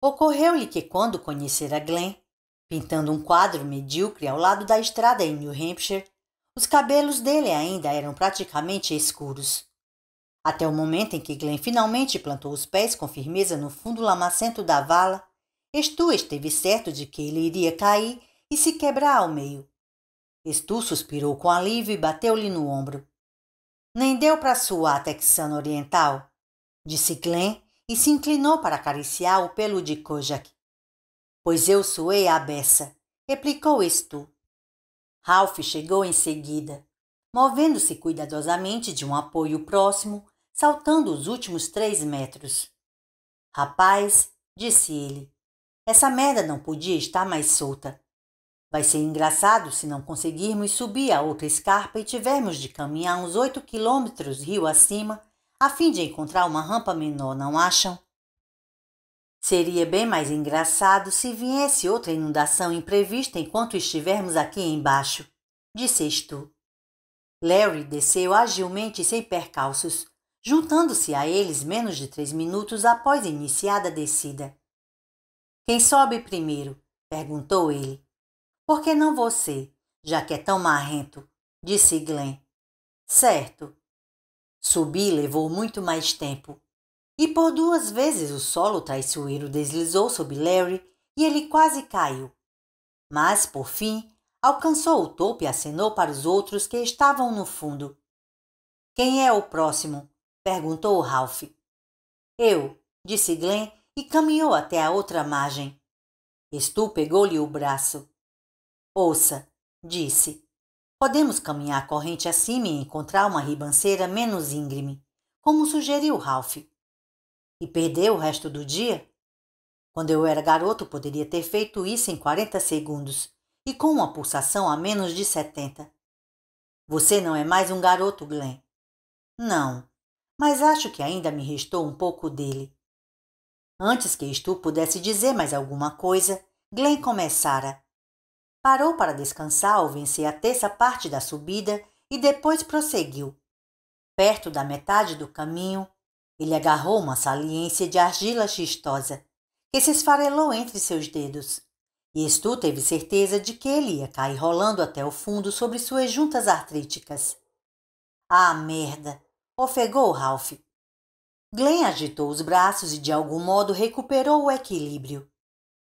Ocorreu-lhe que quando conhecera Glenn, Pintando um quadro medíocre ao lado da estrada em New Hampshire, os cabelos dele ainda eram praticamente escuros. Até o momento em que Glenn finalmente plantou os pés com firmeza no fundo lamacento da vala, Stu esteve certo de que ele iria cair e se quebrar ao meio. Stu suspirou com alívio e bateu-lhe no ombro. Nem deu para suar texano oriental, disse Glenn e se inclinou para acariciar o pelo de Kojak. Pois eu suei a beça, replicou Estu. Ralph chegou em seguida, movendo-se cuidadosamente de um apoio próximo, saltando os últimos três metros. Rapaz, disse ele, essa merda não podia estar mais solta. Vai ser engraçado se não conseguirmos subir a outra escarpa e tivermos de caminhar uns oito quilômetros rio acima, a fim de encontrar uma rampa menor, não acham? Seria bem mais engraçado se viesse outra inundação imprevista enquanto estivermos aqui embaixo, disse Stu. Larry desceu agilmente e sem percalços, juntando-se a eles menos de três minutos após iniciada a descida. Quem sobe primeiro? perguntou ele. Por que não você, já que é tão marrento? disse Glenn. Certo. Subir levou muito mais tempo. E por duas vezes o solo traiçoeiro deslizou sob Larry e ele quase caiu. Mas, por fim, alcançou o topo e acenou para os outros que estavam no fundo. Quem é o próximo? perguntou Ralph. Eu, disse Glenn e caminhou até a outra margem. Stu pegou-lhe o braço. Ouça, disse. Podemos caminhar corrente acima e encontrar uma ribanceira menos íngreme, como sugeriu Ralph e perder o resto do dia? Quando eu era garoto, poderia ter feito isso em 40 segundos e com uma pulsação a menos de 70. Você não é mais um garoto, Glenn. Não, mas acho que ainda me restou um pouco dele. Antes que Stu pudesse dizer mais alguma coisa, Glenn começara. Parou para descansar ao vencer a terça parte da subida e depois prosseguiu. Perto da metade do caminho, ele agarrou uma saliência de argila xistosa, que se esfarelou entre seus dedos. E Stu teve certeza de que ele ia cair rolando até o fundo sobre suas juntas artríticas. Ah, merda! ofegou Ralph. Glenn agitou os braços e de algum modo recuperou o equilíbrio.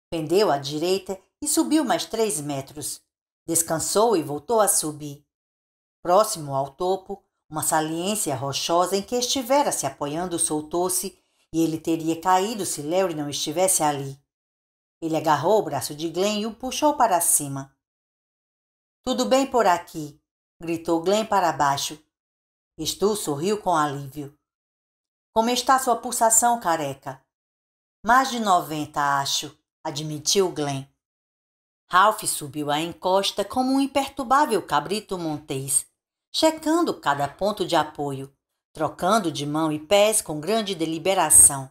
Pendeu à direita e subiu mais três metros. Descansou e voltou a subir. Próximo ao topo, uma saliência rochosa em que estivera se apoiando soltou-se e ele teria caído se Larry não estivesse ali. Ele agarrou o braço de Glenn e o puxou para cima. Tudo bem por aqui, gritou Glenn para baixo. Stu sorriu com alívio. Como está sua pulsação, careca? Mais de noventa acho, admitiu Glenn. Ralph subiu a encosta como um imperturbável cabrito montês checando cada ponto de apoio, trocando de mão e pés com grande deliberação.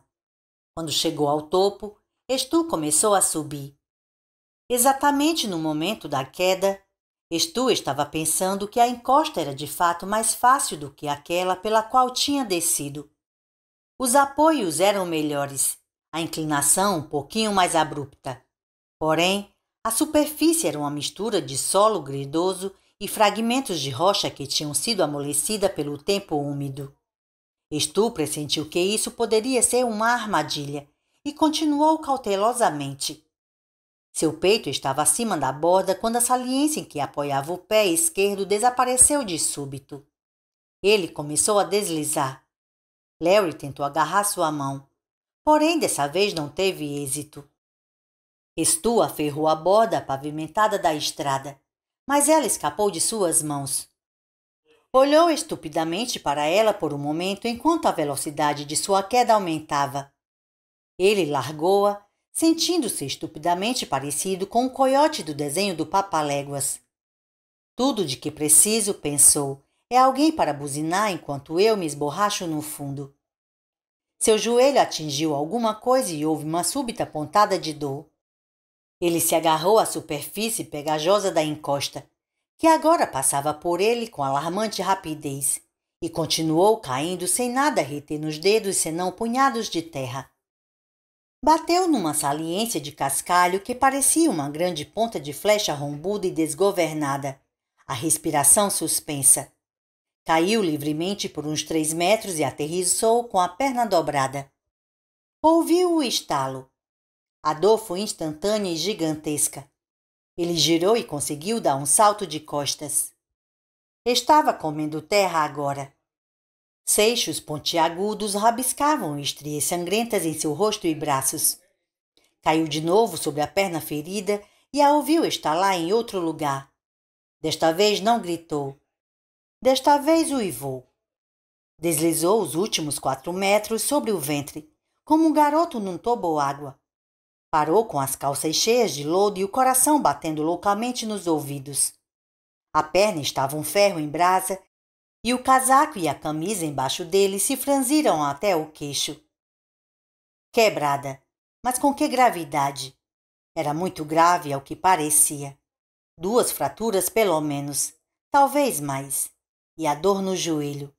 Quando chegou ao topo, Estu começou a subir. Exatamente no momento da queda, Estu estava pensando que a encosta era de fato mais fácil do que aquela pela qual tinha descido. Os apoios eram melhores, a inclinação um pouquinho mais abrupta. Porém, a superfície era uma mistura de solo gredoso e fragmentos de rocha que tinham sido amolecida pelo tempo úmido. Stu pressentiu que isso poderia ser uma armadilha e continuou cautelosamente. Seu peito estava acima da borda quando a saliência em que apoiava o pé esquerdo desapareceu de súbito. Ele começou a deslizar. Larry tentou agarrar sua mão, porém dessa vez não teve êxito. Stu aferrou a borda pavimentada da estrada mas ela escapou de suas mãos. Olhou estupidamente para ela por um momento enquanto a velocidade de sua queda aumentava. Ele largou-a, sentindo-se estupidamente parecido com o coiote do desenho do Papaléguas. Tudo de que preciso, pensou, é alguém para buzinar enquanto eu me esborracho no fundo. Seu joelho atingiu alguma coisa e houve uma súbita pontada de dor. Ele se agarrou à superfície pegajosa da encosta, que agora passava por ele com alarmante rapidez, e continuou caindo sem nada reter nos dedos senão punhados de terra. Bateu numa saliência de cascalho que parecia uma grande ponta de flecha rombuda e desgovernada, a respiração suspensa. Caiu livremente por uns três metros e aterrissou com a perna dobrada. Ouviu o estalo, a dor foi instantânea e gigantesca. Ele girou e conseguiu dar um salto de costas. Estava comendo terra agora. Seixos pontiagudos rabiscavam estrias sangrentas em seu rosto e braços. Caiu de novo sobre a perna ferida e a ouviu estalar em outro lugar. Desta vez não gritou. Desta vez uivou. Deslizou os últimos quatro metros sobre o ventre, como um garoto num toboágua, Parou com as calças cheias de lodo e o coração batendo loucamente nos ouvidos. A perna estava um ferro em brasa e o casaco e a camisa embaixo dele se franziram até o queixo. Quebrada, mas com que gravidade? Era muito grave ao que parecia. Duas fraturas, pelo menos, talvez mais, e a dor no joelho.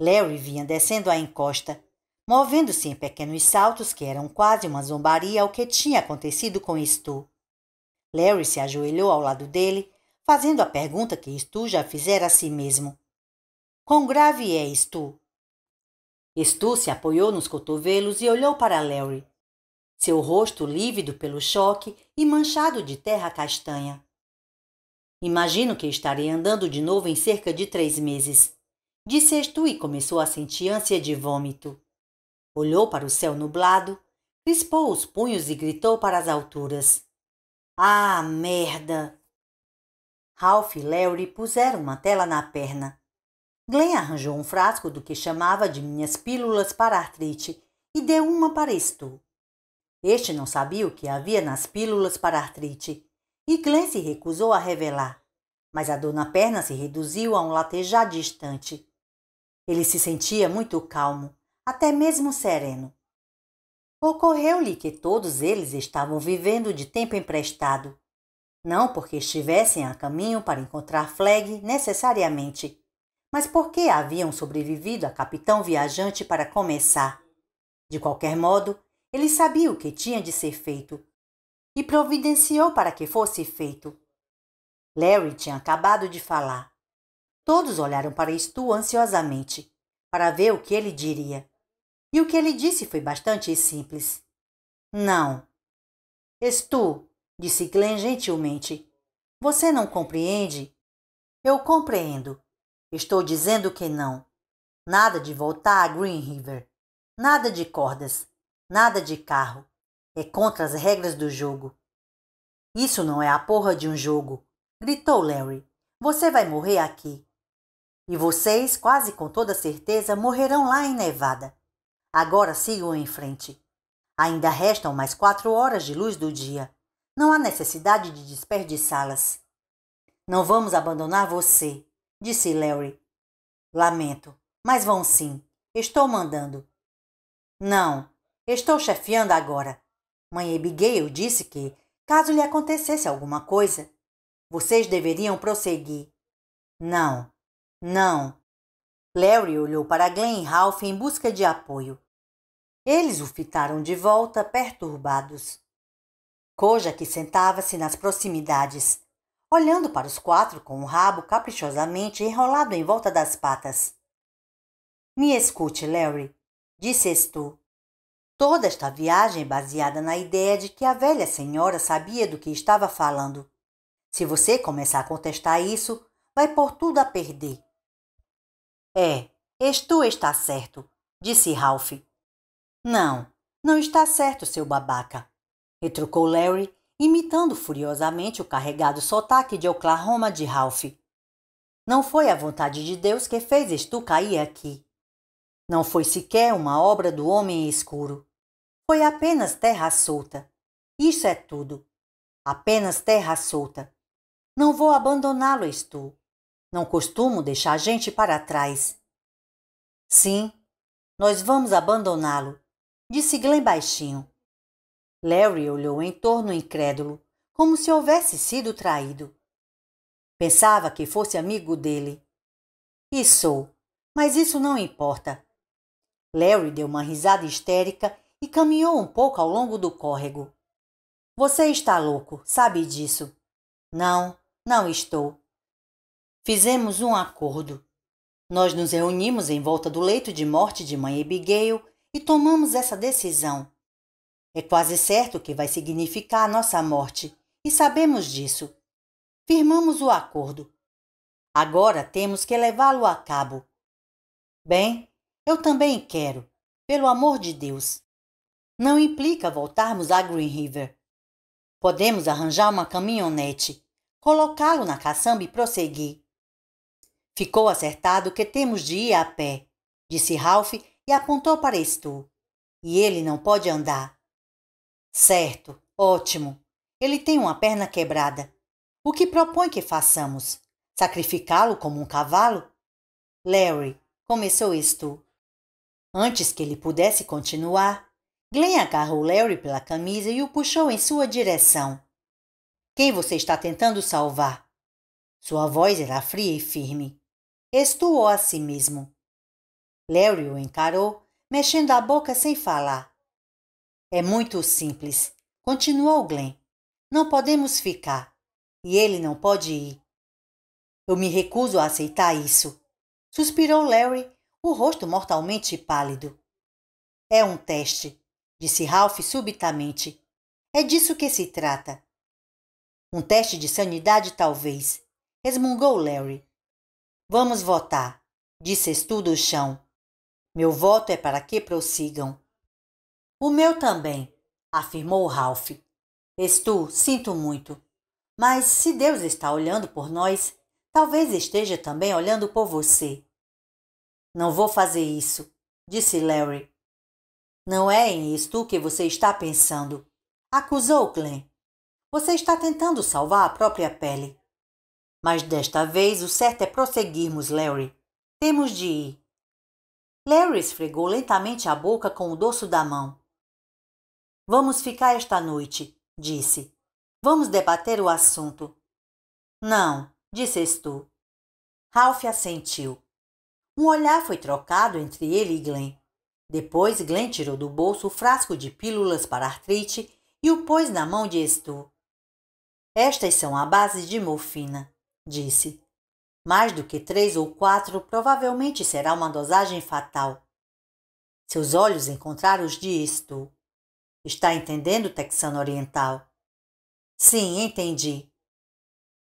Larry vinha descendo a encosta, movendo-se em pequenos saltos que eram quase uma zombaria ao que tinha acontecido com Stu. Larry se ajoelhou ao lado dele, fazendo a pergunta que Stu já fizera a si mesmo. Quão grave é Stu? Stu se apoiou nos cotovelos e olhou para Larry. Seu rosto lívido pelo choque e manchado de terra castanha. Imagino que estarei andando de novo em cerca de três meses. Disse Stu e começou a sentir ânsia de vômito. Olhou para o céu nublado, crispou os punhos e gritou para as alturas. Ah, merda! Ralph e Larry puseram uma tela na perna. Glenn arranjou um frasco do que chamava de minhas pílulas para artrite e deu uma para Stu. Este não sabia o que havia nas pílulas para artrite e Glenn se recusou a revelar, mas a dor na perna se reduziu a um latejar distante. Ele se sentia muito calmo, até mesmo sereno. Ocorreu-lhe que todos eles estavam vivendo de tempo emprestado, não porque estivessem a caminho para encontrar Flag necessariamente, mas porque haviam sobrevivido a capitão viajante para começar. De qualquer modo, ele sabia o que tinha de ser feito e providenciou para que fosse feito. Larry tinha acabado de falar. Todos olharam para Stu ansiosamente, para ver o que ele diria. E o que ele disse foi bastante simples. Não. estou disse Glenn gentilmente. Você não compreende? Eu compreendo. Estou dizendo que não. Nada de voltar a Green River. Nada de cordas. Nada de carro. É contra as regras do jogo. Isso não é a porra de um jogo, gritou Larry. Você vai morrer aqui. E vocês, quase com toda certeza, morrerão lá em Nevada. Agora sigam em frente. Ainda restam mais quatro horas de luz do dia. Não há necessidade de desperdiçá-las. Não vamos abandonar você, disse Larry. Lamento, mas vão sim. Estou mandando. Não, estou chefiando agora. Mãe Abigail disse que, caso lhe acontecesse alguma coisa, vocês deveriam prosseguir. Não, não. Larry olhou para Glenn e Ralph em busca de apoio. Eles o fitaram de volta, perturbados. Coja, que sentava-se nas proximidades, olhando para os quatro com o rabo caprichosamente enrolado em volta das patas. Me escute, Larry, disse Estu. Toda esta viagem é baseada na ideia de que a velha senhora sabia do que estava falando. Se você começar a contestar isso, vai por tudo a perder. É, Estu está certo, disse Ralph. Não, não está certo, seu babaca, retrucou Larry, imitando furiosamente o carregado sotaque de Oklahoma de Ralph. Não foi a vontade de Deus que fez tu cair aqui. Não foi sequer uma obra do homem escuro. Foi apenas terra solta. Isso é tudo. Apenas terra solta. Não vou abandoná-lo, Stu. Não costumo deixar gente para trás. Sim, nós vamos abandoná-lo, disse Glen baixinho. Larry olhou em torno incrédulo, como se houvesse sido traído. Pensava que fosse amigo dele. E sou, mas isso não importa. Larry deu uma risada histérica e caminhou um pouco ao longo do córrego. Você está louco, sabe disso. Não, não estou. Fizemos um acordo. Nós nos reunimos em volta do leito de morte de mãe Abigail e tomamos essa decisão. É quase certo que vai significar a nossa morte, e sabemos disso. Firmamos o acordo. Agora temos que levá-lo a cabo. Bem, eu também quero, pelo amor de Deus. Não implica voltarmos a Green River. Podemos arranjar uma caminhonete, colocá-lo na caçamba e prosseguir. Ficou acertado que temos de ir a pé, disse Ralph e apontou para Estu. E ele não pode andar. Certo, ótimo. Ele tem uma perna quebrada. O que propõe que façamos? Sacrificá-lo como um cavalo? Larry, começou Estu. Antes que ele pudesse continuar, Glenn agarrou Larry pela camisa e o puxou em sua direção. Quem você está tentando salvar? Sua voz era fria e firme. Estuou a si mesmo. Larry o encarou, mexendo a boca sem falar. É muito simples, continuou Glenn. Não podemos ficar. E ele não pode ir. Eu me recuso a aceitar isso, suspirou Larry, o rosto mortalmente pálido. É um teste, disse Ralph subitamente. É disso que se trata. Um teste de sanidade, talvez, resmungou Larry. Vamos votar, disse Estudo o chão. Meu voto é para que prossigam. O meu também, afirmou Ralph. Estu, sinto muito. Mas se Deus está olhando por nós, talvez esteja também olhando por você. Não vou fazer isso, disse Larry. Não é em Estu que você está pensando, acusou Glenn. Você está tentando salvar a própria pele. Mas desta vez o certo é prosseguirmos, Larry. Temos de ir. Larry esfregou lentamente a boca com o dorso da mão. Vamos ficar esta noite, disse. Vamos debater o assunto. Não, disse Stu. Ralph assentiu. Um olhar foi trocado entre ele e Glenn. Depois, Glenn tirou do bolso o frasco de pílulas para artrite e o pôs na mão de Stu. Estas são a base de morfina, disse. Mais do que três ou quatro provavelmente será uma dosagem fatal. Seus olhos encontraram os de Istu. Está entendendo, texano oriental? Sim, entendi.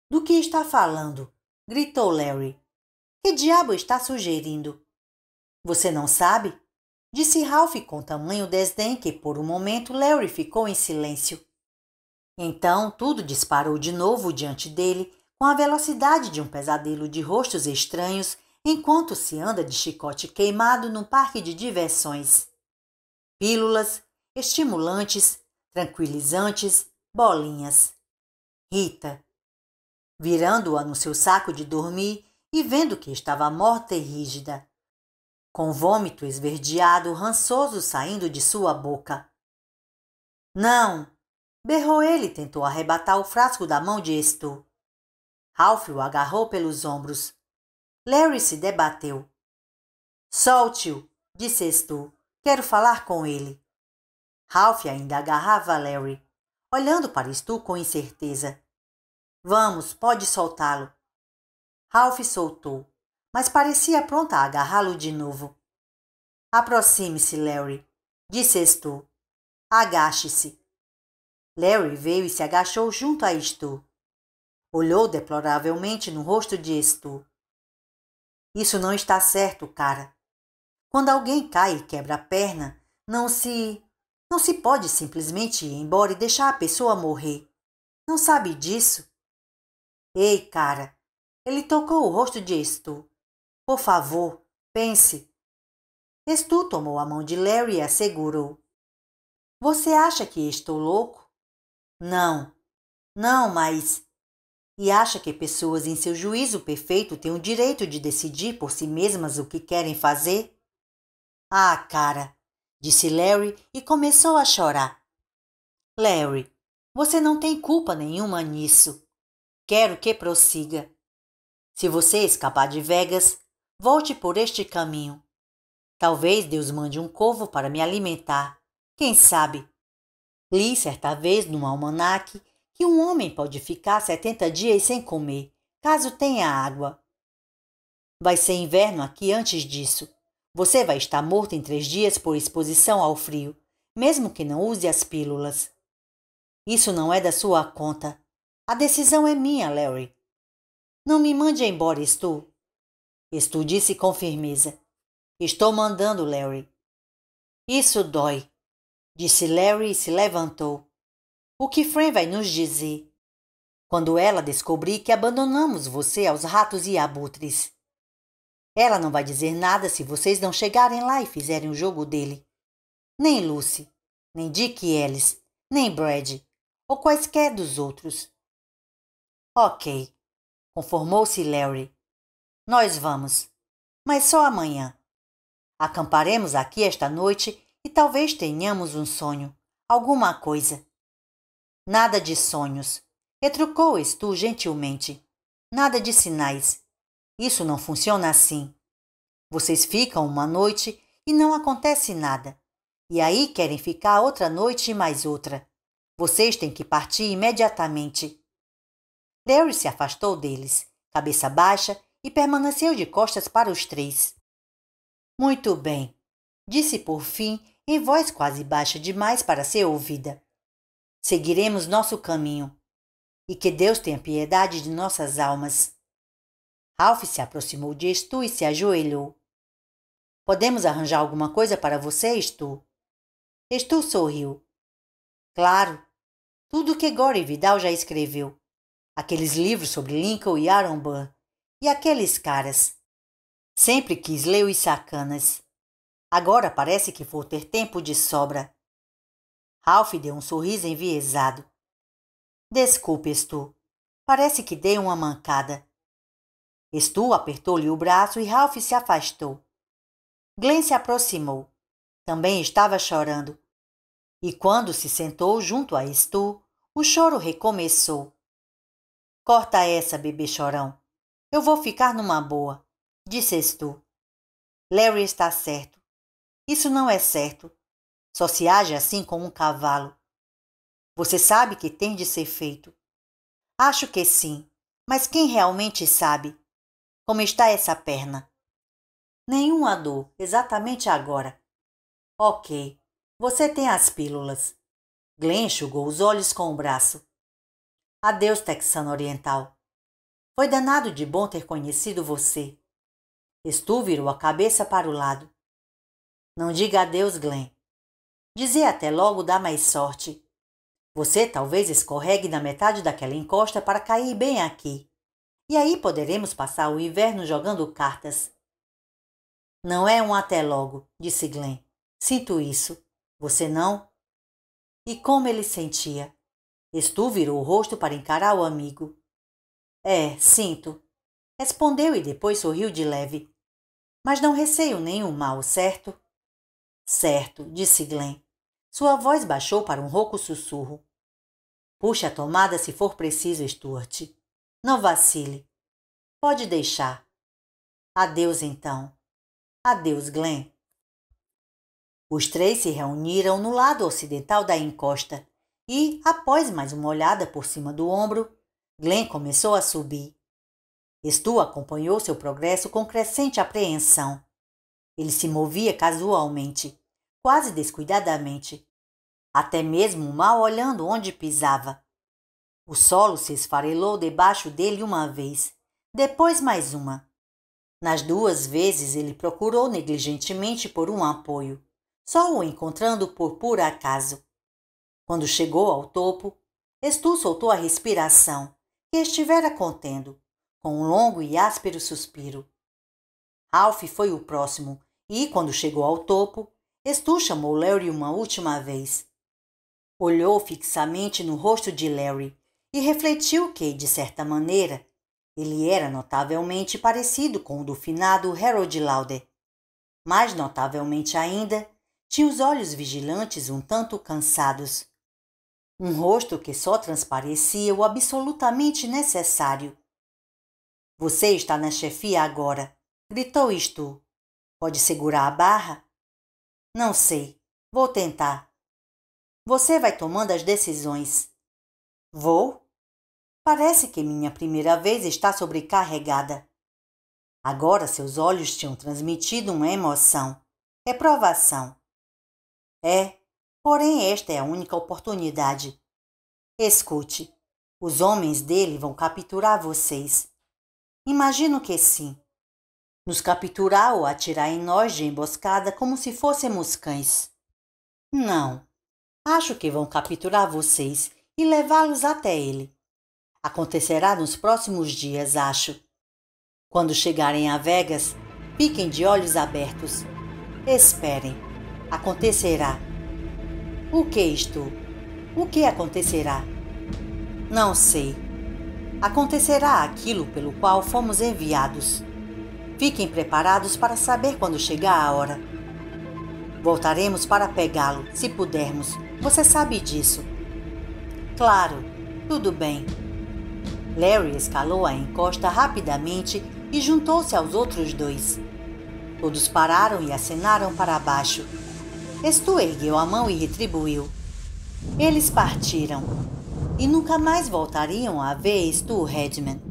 Do que está falando? gritou Larry. Que diabo está sugerindo? Você não sabe? Disse Ralph com tamanho desdém que por um momento Larry ficou em silêncio. Então tudo disparou de novo diante dele com a velocidade de um pesadelo de rostos estranhos enquanto se anda de chicote queimado num parque de diversões. Pílulas, estimulantes, tranquilizantes, bolinhas. Rita, virando-a no seu saco de dormir e vendo que estava morta e rígida, com vômito esverdeado rançoso saindo de sua boca. Não! berrou ele e tentou arrebatar o frasco da mão de Estu. Ralph o agarrou pelos ombros. Larry se debateu. Solte-o, disse Stu. Quero falar com ele. Ralph ainda agarrava Larry, olhando para Stu com incerteza. Vamos, pode soltá-lo. Ralph soltou, mas parecia pronta a agarrá-lo de novo. Aproxime-se, Larry, disse Stu. Agache-se. Larry veio e se agachou junto a Stu. Olhou deploravelmente no rosto de Stu. Isso não está certo, cara. Quando alguém cai e quebra a perna, não se. Não se pode simplesmente ir embora e deixar a pessoa morrer. Não sabe disso? Ei, cara. Ele tocou o rosto de Stu. Por favor, pense. Stu tomou a mão de Larry e a segurou. Você acha que estou louco? Não. Não, mas e acha que pessoas em seu juízo perfeito têm o direito de decidir por si mesmas o que querem fazer? Ah, cara, disse Larry e começou a chorar. Larry, você não tem culpa nenhuma nisso. Quero que prossiga. Se você escapar de Vegas, volte por este caminho. Talvez Deus mande um corvo para me alimentar. Quem sabe? Li certa vez num almanaque que um homem pode ficar 70 dias sem comer, caso tenha água. Vai ser inverno aqui antes disso. Você vai estar morto em três dias por exposição ao frio, mesmo que não use as pílulas. Isso não é da sua conta. A decisão é minha, Larry. Não me mande embora, Stu. Stu disse com firmeza. Estou mandando, Larry. Isso dói, disse Larry e se levantou. O que Fran vai nos dizer? Quando ela descobrir que abandonamos você aos ratos e abutres. Ela não vai dizer nada se vocês não chegarem lá e fizerem o jogo dele. Nem Lucy, nem Dick Ellis, nem Brad, ou quaisquer dos outros. Ok, conformou-se Larry. Nós vamos, mas só amanhã. Acamparemos aqui esta noite e talvez tenhamos um sonho, alguma coisa. Nada de sonhos, retrucou-es tu gentilmente. Nada de sinais. Isso não funciona assim. Vocês ficam uma noite e não acontece nada. E aí querem ficar outra noite e mais outra. Vocês têm que partir imediatamente. Larry se afastou deles, cabeça baixa, e permaneceu de costas para os três. Muito bem, disse por fim, em voz quase baixa demais para ser ouvida seguiremos nosso caminho e que Deus tenha piedade de nossas almas. Ralph se aproximou de Stu e se ajoelhou. Podemos arranjar alguma coisa para você, Stu? Stu sorriu. Claro, tudo o que Gore Vidal já escreveu. Aqueles livros sobre Lincoln e Aaron Burr. E aqueles caras. Sempre quis ler os sacanas. Agora parece que vou ter tempo de sobra. Ralph deu um sorriso enviesado. Desculpe, Stu. Parece que dei uma mancada. Stu apertou-lhe o braço e Ralph se afastou. Glenn se aproximou. Também estava chorando. E quando se sentou junto a Stu, o choro recomeçou. Corta essa, bebê chorão. Eu vou ficar numa boa, disse Stu. Larry está certo. Isso não é certo. Só se age assim como um cavalo. Você sabe que tem de ser feito. Acho que sim, mas quem realmente sabe? Como está essa perna? Nenhuma dor, exatamente agora. Ok, você tem as pílulas. Glenn enxugou os olhos com o braço. Adeus, texano oriental. Foi danado de bom ter conhecido você. Stu virou a cabeça para o lado. Não diga adeus, Glenn. Dizer até logo dá mais sorte. Você talvez escorregue na metade daquela encosta para cair bem aqui. E aí poderemos passar o inverno jogando cartas. Não é um até logo, disse Glenn. Sinto isso. Você não? E como ele sentia? Stu virou o rosto para encarar o amigo. É, sinto. Respondeu e depois sorriu de leve. Mas não receio nenhum mal, certo? Certo, disse Glen. Sua voz baixou para um rouco sussurro. Puxa a tomada se for preciso, Stuart. Não vacile. Pode deixar. Adeus, então. Adeus, Glen. Os três se reuniram no lado ocidental da encosta e, após mais uma olhada por cima do ombro, Glen começou a subir. Stu acompanhou seu progresso com crescente apreensão. Ele se movia casualmente, quase descuidadamente, até mesmo mal olhando onde pisava. O solo se esfarelou debaixo dele uma vez, depois mais uma. Nas duas vezes ele procurou negligentemente por um apoio, só o encontrando por puro acaso. Quando chegou ao topo, Estu soltou a respiração, que estivera contendo, com um longo e áspero suspiro. Ralph foi o próximo, e, quando chegou ao topo, Estu chamou Larry uma última vez. Olhou fixamente no rosto de Larry e refletiu que, de certa maneira, ele era notavelmente parecido com o do finado Harold Lauder. Mais notavelmente ainda, tinha os olhos vigilantes um tanto cansados. Um rosto que só transparecia o absolutamente necessário. Você está na chefia agora, gritou Stu. Pode segurar a barra? Não sei. Vou tentar. Você vai tomando as decisões. Vou? Parece que minha primeira vez está sobrecarregada. Agora seus olhos tinham transmitido uma emoção, reprovação. É, porém esta é a única oportunidade. Escute, os homens dele vão capturar vocês. Imagino que sim nos capturar ou atirar em nós de emboscada como se fôssemos cães. Não. Acho que vão capturar vocês e levá-los até ele. Acontecerá nos próximos dias, acho. Quando chegarem a Vegas, fiquem de olhos abertos. Esperem. Acontecerá. O que isto? O que acontecerá? Não sei. Acontecerá aquilo pelo qual fomos enviados. Fiquem preparados para saber quando chegar a hora. Voltaremos para pegá-lo, se pudermos. Você sabe disso. Claro, tudo bem. Larry escalou a encosta rapidamente e juntou-se aos outros dois. Todos pararam e acenaram para baixo. Stu ergueu a mão e retribuiu. Eles partiram e nunca mais voltariam a ver Stu Redman.